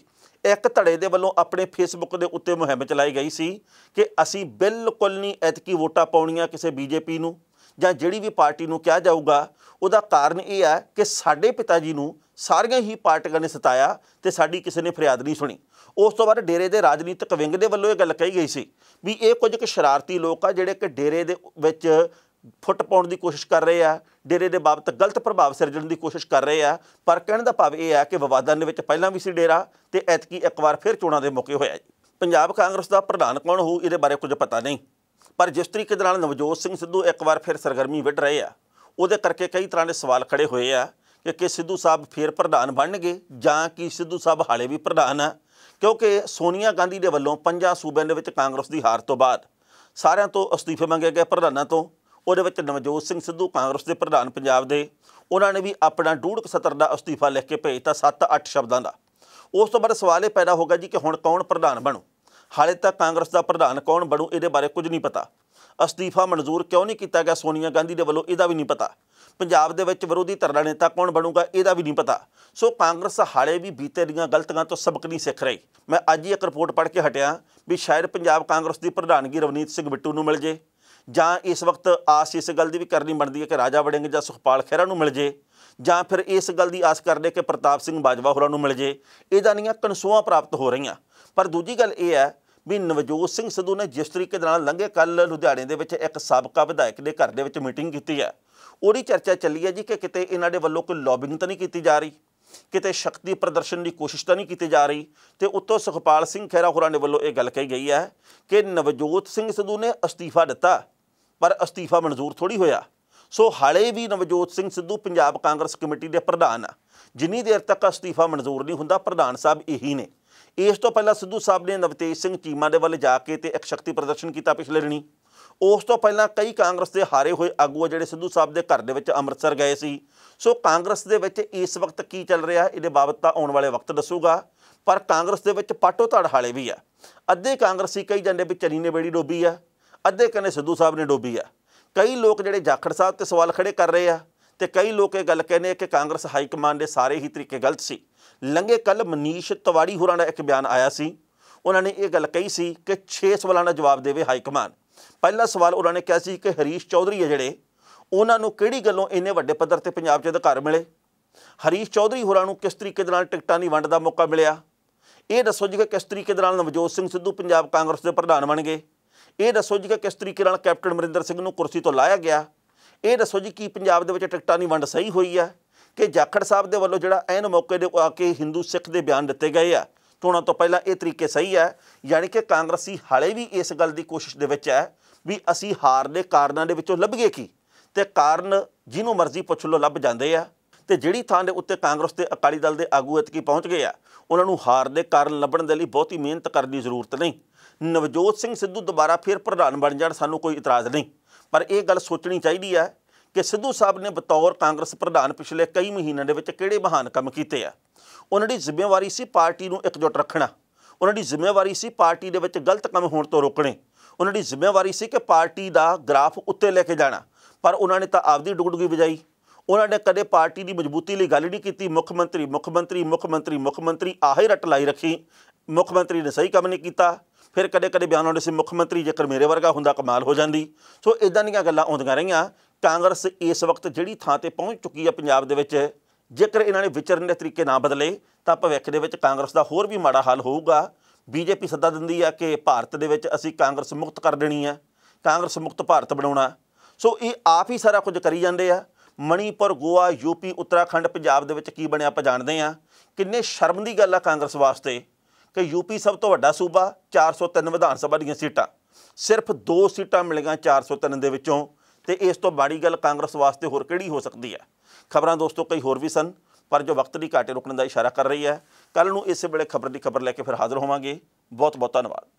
ਇੱਕ ਧੜੇ ਦੇ ਵੱਲੋਂ ਆਪਣੇ ਫੇਸਬੁੱਕ ਦੇ ਉੱਤੇ ਮੁਹਿੰਮ ਚਲਾਈ ਗਈ ਸੀ ਕਿ ਅਸੀਂ ਬਿਲਕੁਲ ਨਹੀਂ ਐਤਕੀ ਵੋਟਾਂ ਪਾਉਣੀਆਂ ਕਿਸੇ ਬੀਜੇਪੀ ਨੂੰ ਜਾਂ ਜਿਹੜੀ ਵੀ ਪਾਰਟੀ ਨੂੰ ਕਿਹਾ ਜਾਊਗਾ ਉਹਦਾ ਕਾਰਨ ਇਹ ਹੈ ਕਿ ਸਾਡੇ ਪਿਤਾ ਜੀ ਨੂੰ ਸਾਰੀਆਂ ਹੀ ਪਾਰਟੀਆਂ ਨੇ ਸਤਾਇਆ ਤੇ ਸਾਡੀ ਕਿਸੇ ਨੇ ਫਰਿਆਦ ਨਹੀਂ ਸੁਣੀ ਉਸ ਤੋਂ ਬਾਅਦ ਡੇਰੇ ਦੇ ਰਾਜਨੀਤਿਕ ਵਿੰਗ ਦੇ ਵੱਲੋਂ ਇਹ ਗੱਲ ਕਹੀ ਗਈ ਸੀ ਵੀ ਇਹ ਕੁਝ ਕੁ ਸ਼ਰਾਰਤੀ ਲੋਕ ਆ ਜਿਹੜੇ ਕਿ ਡੇਰੇ ਦੇ ਵਿੱਚ ਫੁੱਟ ਪਾਉਣ ਦੀ ਕੋਸ਼ਿਸ਼ ਕਰ ਰਹੇ ਆ ਡੇਰੇ ਦੇ ਬਾਬਤ ਗਲਤ ਪ੍ਰਭਾਵ ਸਿਰਜਣ ਦੀ ਕੋਸ਼ਿਸ਼ ਕਰ ਰਹੇ ਆ ਪਰ ਕਹਿਣ ਦਾ ਭਾਵ ਇਹ ਆ ਕਿ ਵਿਵਾਦਾਂ ਦੇ ਵਿੱਚ ਪਹਿਲਾਂ ਵੀ ਸੀ ਡੇਰਾ ਤੇ ਐਤਕੀ ਇੱਕ ਵਾਰ ਫਿਰ ਚੋਣਾਂ ਦੇ ਮੌਕੇ ਹੋਇਆ ਜੀ ਪੰਜਾਬ ਕਾਂਗਰਸ ਦਾ ਪ੍ਰਧਾਨ ਕੌਣ ਹੋਊ ਇਹਦੇ ਬਾਰੇ ਕੁਝ ਪਤਾ ਨਹੀਂ ਪਰ ਜਿਸ ਤਰੀਕੇ ਦੇ ਨਾਲ ਨਵਜੋਤ ਸਿੰਘ ਸਿੱਧੂ ਇੱਕ ਵਾਰ ਫਿਰ ਸਰਗਰਮੀ ਵਿੱਢ ਰਹੇ ਆ ਉਹਦੇ ਕਰਕੇ ਕਈ ਤਰ੍ਹਾਂ ਦੇ ਸਵਾਲ ਖੜੇ ਹੋਏ ਆ ਕਿ ਕਿ ਸਿੱਧੂ ਸਾਹਿਬ ਫੇਰ ਪ੍ਰਧਾਨ ਬਣਨਗੇ ਜਾਂ ਕਿ ਸਿੱਧੂ ਸਾਹਿਬ ਹਾਲੇ ਵੀ ਪ੍ਰਧਾਨ ਆ ਕਿਉਂਕਿ ਸੋਨੀਆ ਗਾਂਧੀ ਦੇ ਵੱਲੋਂ ਪੰਜਾਂ ਸੂਬਿਆਂ ਦੇ ਵਿੱਚ ਕਾਂਗਰਸ ਦੀ ਹਾਰ ਤੋਂ ਬਾਅਦ ਸਾਰਿਆਂ ਤੋਂ ਅਸਤੀਫੇ ਮੰਗੇ ਗਏ ਪ੍ਰਧਾਨਾਂ ਤੋਂ ਉਹਦੇ ਵਿੱਚ ਨਵਜੋਤ ਸਿੰਘ ਸਿੱਧੂ ਕਾਂਗਰਸ ਦੇ ਪ੍ਰਧਾਨ ਪੰਜਾਬ ਦੇ ਉਹਨਾਂ ਨੇ ਵੀ ਆਪਣਾ ਡੂੜਕ ਸਤਰ ਦਾ ਅਸਤੀਫਾ ਲਿਖ ਕੇ ਭੇਜਤਾ 7-8 ਸ਼ਬਦਾਂ ਦਾ ਉਸ ਤੋਂ ਬਾਅਦ ਸਵਾਲ ਇਹ ਪੈਦਾ ਹੋਗਾ ਜੀ ਕਿ ਹੁਣ ਕੌਣ ਪ੍ਰਧਾਨ ਬਣੂ ਹਾਲੇ ਤੱਕ ਕਾਂਗਰਸ ਦਾ ਪ੍ਰਧਾਨ ਕੌਣ ਬਣੂ ਇਹਦੇ ਬਾਰੇ ਕੁਝ ਨਹੀਂ ਪਤਾ ਅਸਤੀਫਾ ਮਨਜ਼ੂਰ ਕਿਉਂ ਨਹੀਂ ਕੀਤਾ ਗਿਆ ਸੋਨੀਆ ਗਾਂਧੀ ਦੇ ਵੱਲੋਂ ਇਹਦਾ ਵੀ ਨਹੀਂ ਪਤਾ ਪੰਜਾਬ ਦੇ ਵਿੱਚ ਵਿਰੋਧੀ ਧਿਰ ਦਾ ਨੇਤਾ ਕੌਣ ਬਣੂਗਾ ਇਹਦਾ ਵੀ ਨਹੀਂ ਪਤਾ ਸੋ ਕਾਂਗਰਸ ਹਾਲੇ ਵੀ ਬੀਤੇ ਦੀਆਂ ਗਲਤੀਆਂ ਤੋਂ ਸਬਕ ਨਹੀਂ ਸਿੱਖ ਰਹੀ ਮੈਂ ਅੱਜ ਹੀ ਇੱਕ ਰਿਪੋਰਟ ਪੜ੍ਹ ਕੇ ਹਟਿਆ ਵੀ ਸ਼ਾਇਦ ਪੰਜਾਬ ਕਾਂਗਰਸ ਦੀ ਪ੍ਰਧਾਨਗੀ ਰਵਨੀਤ ਸਿੰਘ ਬਿੱਟੂ ਨੂੰ ਮਿਲ ਜੇ ਜਾਂ ਇਸ ਵਕਤ ਆਸ ਇਸ ਗੱਲ ਦੀ ਵੀ ਕਰਨੀ ਬਣਦੀ ਹੈ ਕਿ ਰਾਜਾ ਵੜਿੰਗ ਜਾਂ ਸੁਖਪਾਲ ਖਹਿਰਾ ਨੂੰ ਮਿਲ ਜੇ ਜਾਂ ਫਿਰ ਇਸ ਗੱਲ ਦੀ ਆਸ ਕਰਦੇ ਕਿ ਪ੍ਰਤਾਪ ਸਿੰਘ ਬਾਜਵਾ ਹੋਰਾਂ ਨੂੰ ਮਿਲ ਜੇ ਇਹਦਾ ਨਹੀਂ ਕਨਸੂਆਂ ਪ੍ਰਾਪਤ ਹੋ ਰਹੀਆਂ ਪਰ ਦੂਜੀ ਗੱਲ ਇਹ ਹੈ ਵੀ ਨਵਜੋਤ ਸਿੰਘ ਸਿੱਧੂ ਨੇ ਜਿਸ ਤਰੀਕੇ ਨਾਲ ਲੰਘੇ ਕੱਲ ਲੁਧਿਆਣੇ ਦੇ ਵਿੱਚ ਇੱਕ ਸਾਬਕਾ ਵਿਧਾਇਕ ਦੇ ਘਰ ਦੇ ਵਿੱਚ ਮੀਟਿੰਗ ਕੀਤੀ ਹੈ ਉਹਦੀ ਚਰਚਾ ਚੱਲੀ ਹੈ ਜੀ ਕਿ ਕਿਤੇ ਇਹਨਾਂ ਦੇ ਵੱਲੋਂ ਕੋਈ ਲੌਬਿੰਗ ਤਾਂ ਨਹੀਂ ਕੀਤੀ ਜਾ ਰਹੀ ਕਿਤੇ ਸ਼ਕਤੀ ਪ੍ਰਦਰਸ਼ਨ ਦੀ ਕੋਸ਼ਿਸ਼ ਤਾਂ ਨਹੀਂ ਕੀਤੀ ਜਾ ਰਹੀ ਤੇ ਉੱਤੋਂ ਸੁਖਪਾਲ ਸਿੰਘ ਖਹਿਰਾ ਹੋਰਾਂ ਦੇ ਵੱਲੋਂ ਇਹ ਗੱਲ ਕਹੀ ਗਈ ਹੈ ਕਿ ਨਵਜੋਤ ਸਿੰਘ ਸਿੱਧੂ ਨੇ ਅਸਤੀਫਾ ਦਿੱਤਾ ਪਰ ਅਸਤੀਫਾ ਮਨਜ਼ੂਰ ਥੋੜੀ ਹੋਇਆ ਸੋ ਹਾਲੇ ਵੀ ਨਵਜੋਤ ਸਿੰਘ ਸਿੱਧੂ ਪੰਜਾਬ ਕਾਂਗਰਸ ਕਮੇਟੀ ਦੇ ਪ੍ਰਧਾਨ ਆ ਜਿੰਨੀ ਦੇਰ ਤੱਕ ਅਸਤੀਫਾ ਮਨਜ਼ੂਰ ਨਹੀਂ ਹੁੰਦਾ ਪ੍ਰਧਾਨ ਸਾਹਿਬ ਇਹੀ ਨੇ ਇਸ ਤੋਂ ਪਹਿਲਾਂ ਸਿੱਧੂ ਸਾਹਿਬ ਨੇ ਨਵਤੇਜ ਸਿੰਘ ਚੀਮਾ ਦੇ ਵੱਲ ਜਾ ਕੇ ਤੇ ਇੱਕ ਸ਼ਕਤੀ ਪ੍ਰਦਰਸ਼ਨ ਕੀਤਾ ਪਿਛਲੇ ਦਿਨੀ ਉਸ ਤੋਂ ਪਹਿਲਾਂ ਕਈ ਕਾਂਗਰਸ ਦੇ ਹਾਰੇ ਹੋਏ ਆਗੂ ਜਿਹੜੇ ਸਿੱਧੂ ਸਾਹਿਬ ਦੇ ਘਰ ਦੇ ਵਿੱਚ ਅੰਮ੍ਰਿਤਸਰ ਗਏ ਸੀ ਸੋ ਕਾਂਗਰਸ ਦੇ ਵਿੱਚ ਇਸ ਵਕਤ ਕੀ ਚੱਲ ਰਿਹਾ ਇਹਦੇ ਬਾਬਤ ਤਾਂ ਆਉਣ ਵਾਲੇ ਵਕਤ ਦੱਸੂਗਾ ਪਰ ਕਾਂਗਰਸ ਦੇ ਵਿੱਚ ਪਾਟੋ ਧੜ ਹਾਲੇ ਵੀ ਆ ਅੱਧੇ ਕਾਂਗਰਸੀ ਕਈ ਜਾਂਦੇ ਵੀ ਚਰੀ ਨੇ ਬੇੜੀ ਡੋਬੀ ਆ ਅੱਧੇ ਕਹਿੰਦੇ ਸਿੱਧੂ ਸਾਹਿਬ ਨੇ ਡੋਬੀ ਆ ਕਈ ਲੋਕ ਜਿਹੜੇ ਜਾਖੜ ਸਾਹਿਬ ਤੇ ਸਵਾਲ ਖੜੇ ਕਰ ਰਹੇ ਆ ਤੇ ਕਈ ਲੋਕ ਇਹ ਗੱਲ ਕਹਿੰਦੇ ਕਿ ਕਾਂਗਰਸ ਹਾਈ ਕਮਾਂਡ ਦੇ ਸਾਰੇ ਹੀ ਤਰੀਕੇ ਗਲਤ ਸੀ ਲੰਗੇ ਕੱਲ ਮਨੀਸ਼ ਤਵਾੜੀ ਹੋਰਾਂ ਦਾ ਇੱਕ ਬਿਆਨ ਆਇਆ ਸੀ ਉਹਨਾਂ ਨੇ ਇਹ ਗੱਲ ਕਹੀ ਸੀ ਕਿ 6 ਸਵਾਲਾਂ ਦਾ ਜਵਾਬ ਦੇਵੇ ਹਾਈ ਕਮਾਂਡ ਪਹਿਲਾ ਸਵਾਲ ਉਹਨਾਂ ਨੇ ਕਿਹਾ ਸੀ ਕਿ ਹਰੀਸ਼ ਚੌਧਰੀ ਹੈ ਜਿਹੜੇ ਉਹਨਾਂ ਨੂੰ ਕਿਹੜੀ ਗੱਲੋਂ ਇੰਨੇ ਵੱਡੇ ਪੱਧਰ ਤੇ ਪੰਜਾਬ 'ਚ ਅਧਿਕਾਰ ਮਿਲੇ ਹਰੀਸ਼ ਚੌਧਰੀ ਹੋਰਾਂ ਨੂੰ ਕਿਸ ਤਰੀਕੇ ਦੇ ਨਾਲ ਟਿਕਟਾਂ ਦੀ ਵੰਡ ਦਾ ਮੌਕਾ ਮਿਲਿਆ ਇਹ ਦੱਸੋ ਜੀ ਕਿ ਕਿਸ ਤਰੀਕੇ ਦੇ ਨਾਲ ਨਵਜੋਤ ਸਿੰਘ ਸਿੱਧੂ ਪੰਜਾਬ ਕਾਂਗਰਸ ਦੇ ਪ੍ਰਧਾਨ ਬਣ ਗਏ ਇਹ ਦੱਸੋ ਜੀ ਕਿ ਕਿਸ ਤਰੀਕੇ ਨਾਲ ਕੈਪਟਨ ਅਮਰਿੰਦਰ ਸਿੰਘ ਨੂੰ ਕੁਰਸੀ ਤੋਂ ਲਾਇਆ ਗਿਆ ਇਹ ਦੱਸੋ ਜੀ ਕੀ ਪੰਜਾਬ ਦੇ ਵਿੱਚ ਟਿਕਟਾਂ ਦੀ ਵੰਡ ਸਹੀ ਹੋਈ ਹੈ ਕਿ ਜਾਖੜ ਸਾਹਿਬ ਦੇ ਵੱਲੋਂ ਜਿਹੜਾ ਐਨ ਮੌਕੇ ਦੇ ਆ ਕੇ ਹਿੰਦੂ ਸਿੱਖ ਦੇ ਬਿਆਨ ਦਿੱਤੇ ਗਏ ਆ ਚੋਣਾਂ ਤੋਂ ਪਹਿਲਾਂ ਇਹ ਤਰੀਕੇ ਸਹੀ ਹੈ ਯਾਨੀ ਕਿ ਕਾਂਗਰਸੀ ਹਾਲੇ ਵੀ ਇਸ ਗੱਲ ਦੀ ਕੋਸ਼ਿਸ਼ ਦੇ ਵਿੱਚ ਹੈ ਵੀ ਅਸੀਂ ਹਾਰ ਦੇ ਕਾਰਨਾਂ ਦੇ ਵਿੱਚੋਂ ਲੱਭੀਏ ਕੀ ਤੇ ਕਾਰਨ ਜਿਹਨੂੰ ਮਰਜ਼ੀ ਪੁੱਛ ਲੋ ਲੱਭ ਜਾਂਦੇ ਆ ਤੇ ਜਿਹੜੀ ਥਾਂ ਦੇ ਉੱਤੇ ਕਾਂਗਰਸ ਤੇ ਅਕਾਲੀ ਦਲ ਦੇ ਆਗੂ ਇਤਕੀ ਪਹੁੰਚ ਗਏ ਆ ਉਹਨਾਂ ਨੂੰ ਹਾਰ ਦੇ ਕਾਰਨ ਲੱਭਣ ਦੇ ਲਈ ਬਹੁਤੀ ਮਿਹਨਤ ਕਰਨ ਦੀ ਜ਼ਰੂਰਤ ਨਹੀਂ ਨਵਜੋਤ ਸਿੰਘ ਸਿੱਧੂ ਦੁਬਾਰਾ ਫਿਰ ਪ੍ਰਧਾਨ ਬਣ ਜਾਣ ਸਾਨੂੰ ਕੋਈ ਇਤਰਾਜ਼ ਨਹੀਂ ਪਰ ਇਹ ਗੱਲ ਸੋਚਣੀ ਚਾਹੀਦੀ ਹੈ ਕਿ ਸਿੱਧੂ ਸਾਹਿਬ ਨੇ ਬਤੌਰ ਕਾਂਗਰਸ ਪ੍ਰਧਾਨ ਪਿਛਲੇ ਕਈ ਮਹੀਨਿਆਂ ਦੇ ਵਿੱਚ ਕਿਹੜੇ ਬਹਾਨ ਕੰਮ ਕੀਤੇ ਆ ਉਹਨਾਂ ਦੀ ਜ਼ਿੰਮੇਵਾਰੀ ਸੀ ਪਾਰਟੀ ਨੂੰ ਇਕਜੁੱਟ ਰੱਖਣਾ ਉਹਨਾਂ ਦੀ ਜ਼ਿੰਮੇਵਾਰੀ ਸੀ ਪਾਰਟੀ ਦੇ ਵਿੱਚ ਗਲਤ ਕੰਮ ਹੋਣ ਤੋਂ ਰੋਕਣੇ ਉਹਨਾਂ ਦੀ ਜ਼ਿੰਮੇਵਾਰੀ ਸੀ ਕਿ ਪਾਰਟੀ ਦਾ ਗ੍ਰਾਫ ਉੱਤੇ ਲੈ ਕੇ ਜਾਣਾ ਪਰ ਉਹਨਾਂ ਨੇ ਤਾਂ ਆਪਦੀ ਡੁਗਡੁਗੀ ਵਜਾਈ ਉਹਨਾਂ ਨੇ ਕਦੇ ਪਾਰਟੀ ਦੀ ਮਜ਼ਬੂਤੀ ਲਈ ਗੱਲ ਨਹੀਂ ਕੀਤੀ ਮੁੱਖ ਮੰਤਰੀ ਮੁੱਖ ਮੰਤਰੀ ਮੁੱਖ ਮੰਤਰੀ ਮੁੱਖ ਮੰਤਰੀ ਆਹੇ ਰਟ ਲਾਈ ਰੱਖੀ ਮੁੱਖ ਮੰਤਰੀ ਨੇ ਸਹੀ ਕੰਮ ਨਹੀਂ ਕੀਤਾ ਫਿਰ ਕਦੇ ਕਦੇ ਬਿਆਨ ਆਉਂਦੇ ਸੀ ਮੁੱਖ ਮੰਤਰੀ ਜੇਕਰ ਮੇਰੇ ਵਰਗਾ ਹੁੰਦਾ ਕਮਾਲ ਹੋ ਜਾਂਦੀ ਸੋ ਇਦਾਂ ਦੀਆਂ ਗੱਲਾਂ ਆਉਂਦੀਆਂ ਰਹੀਆਂ ਕਾਂਗਰਸ ਇਸ ਵਕਤ ਜਿਹੜੀ ਥਾਂ ਤੇ ਪਹੁੰਚ ਚੁੱਕੀ ਹੈ ਪੰਜਾਬ ਦੇ ਵਿੱਚ ਜੇਕਰ ਇਹਨਾਂ ਨੇ ਵਿਚਰਨ ਦੇ ਤਰੀਕੇ ਨਾ ਬਦਲੇ ਤਾਂ ਭਵਿੱਖ ਦੇ ਵਿੱਚ ਕਾਂਗਰਸ ਦਾ ਹੋਰ ਵੀ ਮਾੜਾ ਹਾਲ ਹੋਊਗਾ ਬੀਜੇਪੀ ਸੱਦਾ ਦਿੰਦੀ ਆ ਕਿ ਭਾਰਤ ਦੇ ਵਿੱਚ ਅਸੀਂ ਕਾਂਗਰਸ ਮੁਕਤ ਕਰ ਦੇਣੀ ਆ ਕਾਂਗਰਸ ਮੁਕਤ ਭਾਰਤ ਬਣਾਉਣਾ ਸੋ ਇਹ ਆਪ ਹੀ ਸਾਰਾ ਕੁਝ ਕਰੀ ਜਾਂਦੇ ਆ ਮਣੀਪੁਰ ਗੋਆ ਯੂਪੀ ਉੱਤਰਾਖੰਡ ਪੰਜਾਬ ਦੇ ਵਿੱਚ ਕੀ ਬਣਿਆ ਆਪਾਂ ਜਾਣਦੇ ਆ ਕਿੰਨੇ ਸ਼ਰਮ ਦੀ ਗੱਲ ਆ ਕਾਂਗਰਸ ਵਾਸਤੇ ਕਿ ਯੂਪੀ ਸਭ ਤੋਂ ਵੱਡਾ ਸੂਬਾ 403 ਵਿਧਾਨ ਸਭਾ ਦੀਆਂ ਸੀਟਾਂ ਸਿਰਫ 2 ਸੀਟਾਂ ਮਿਲ ਗਈਆਂ 403 ਦੇ ਵਿੱਚੋਂ ਤੇ ਇਸ ਤੋਂ ਬਾੜੀ ਗੱਲ ਕਾਂਗਰਸ ਵਾਸਤੇ ਹੋਰ ਕਿਹੜੀ ਹੋ ਸਕਦੀ ਹੈ ਖਬਰਾਂ ਦੋਸਤੋ ਕਈ ਹੋਰ ਵੀ ਸਨ ਪਰ ਜੋ ਵਕਤ ਦੀ ਘਾਟੇ ਰੁਕਣ ਦਾ ਇਸ਼ਾਰਾ ਕਰ ਰਹੀ ਹੈ ਕੱਲ ਨੂੰ ਇਸੇ ਵੇਲੇ ਖਬਰ ਦੀ ਖਬਰ ਲੈ ਕੇ ਫਿਰ ਹਾਜ਼ਰ ਹੋਵਾਂਗੇ ਬਹੁਤ ਬਹੁਤ ਧੰਨਵਾਦ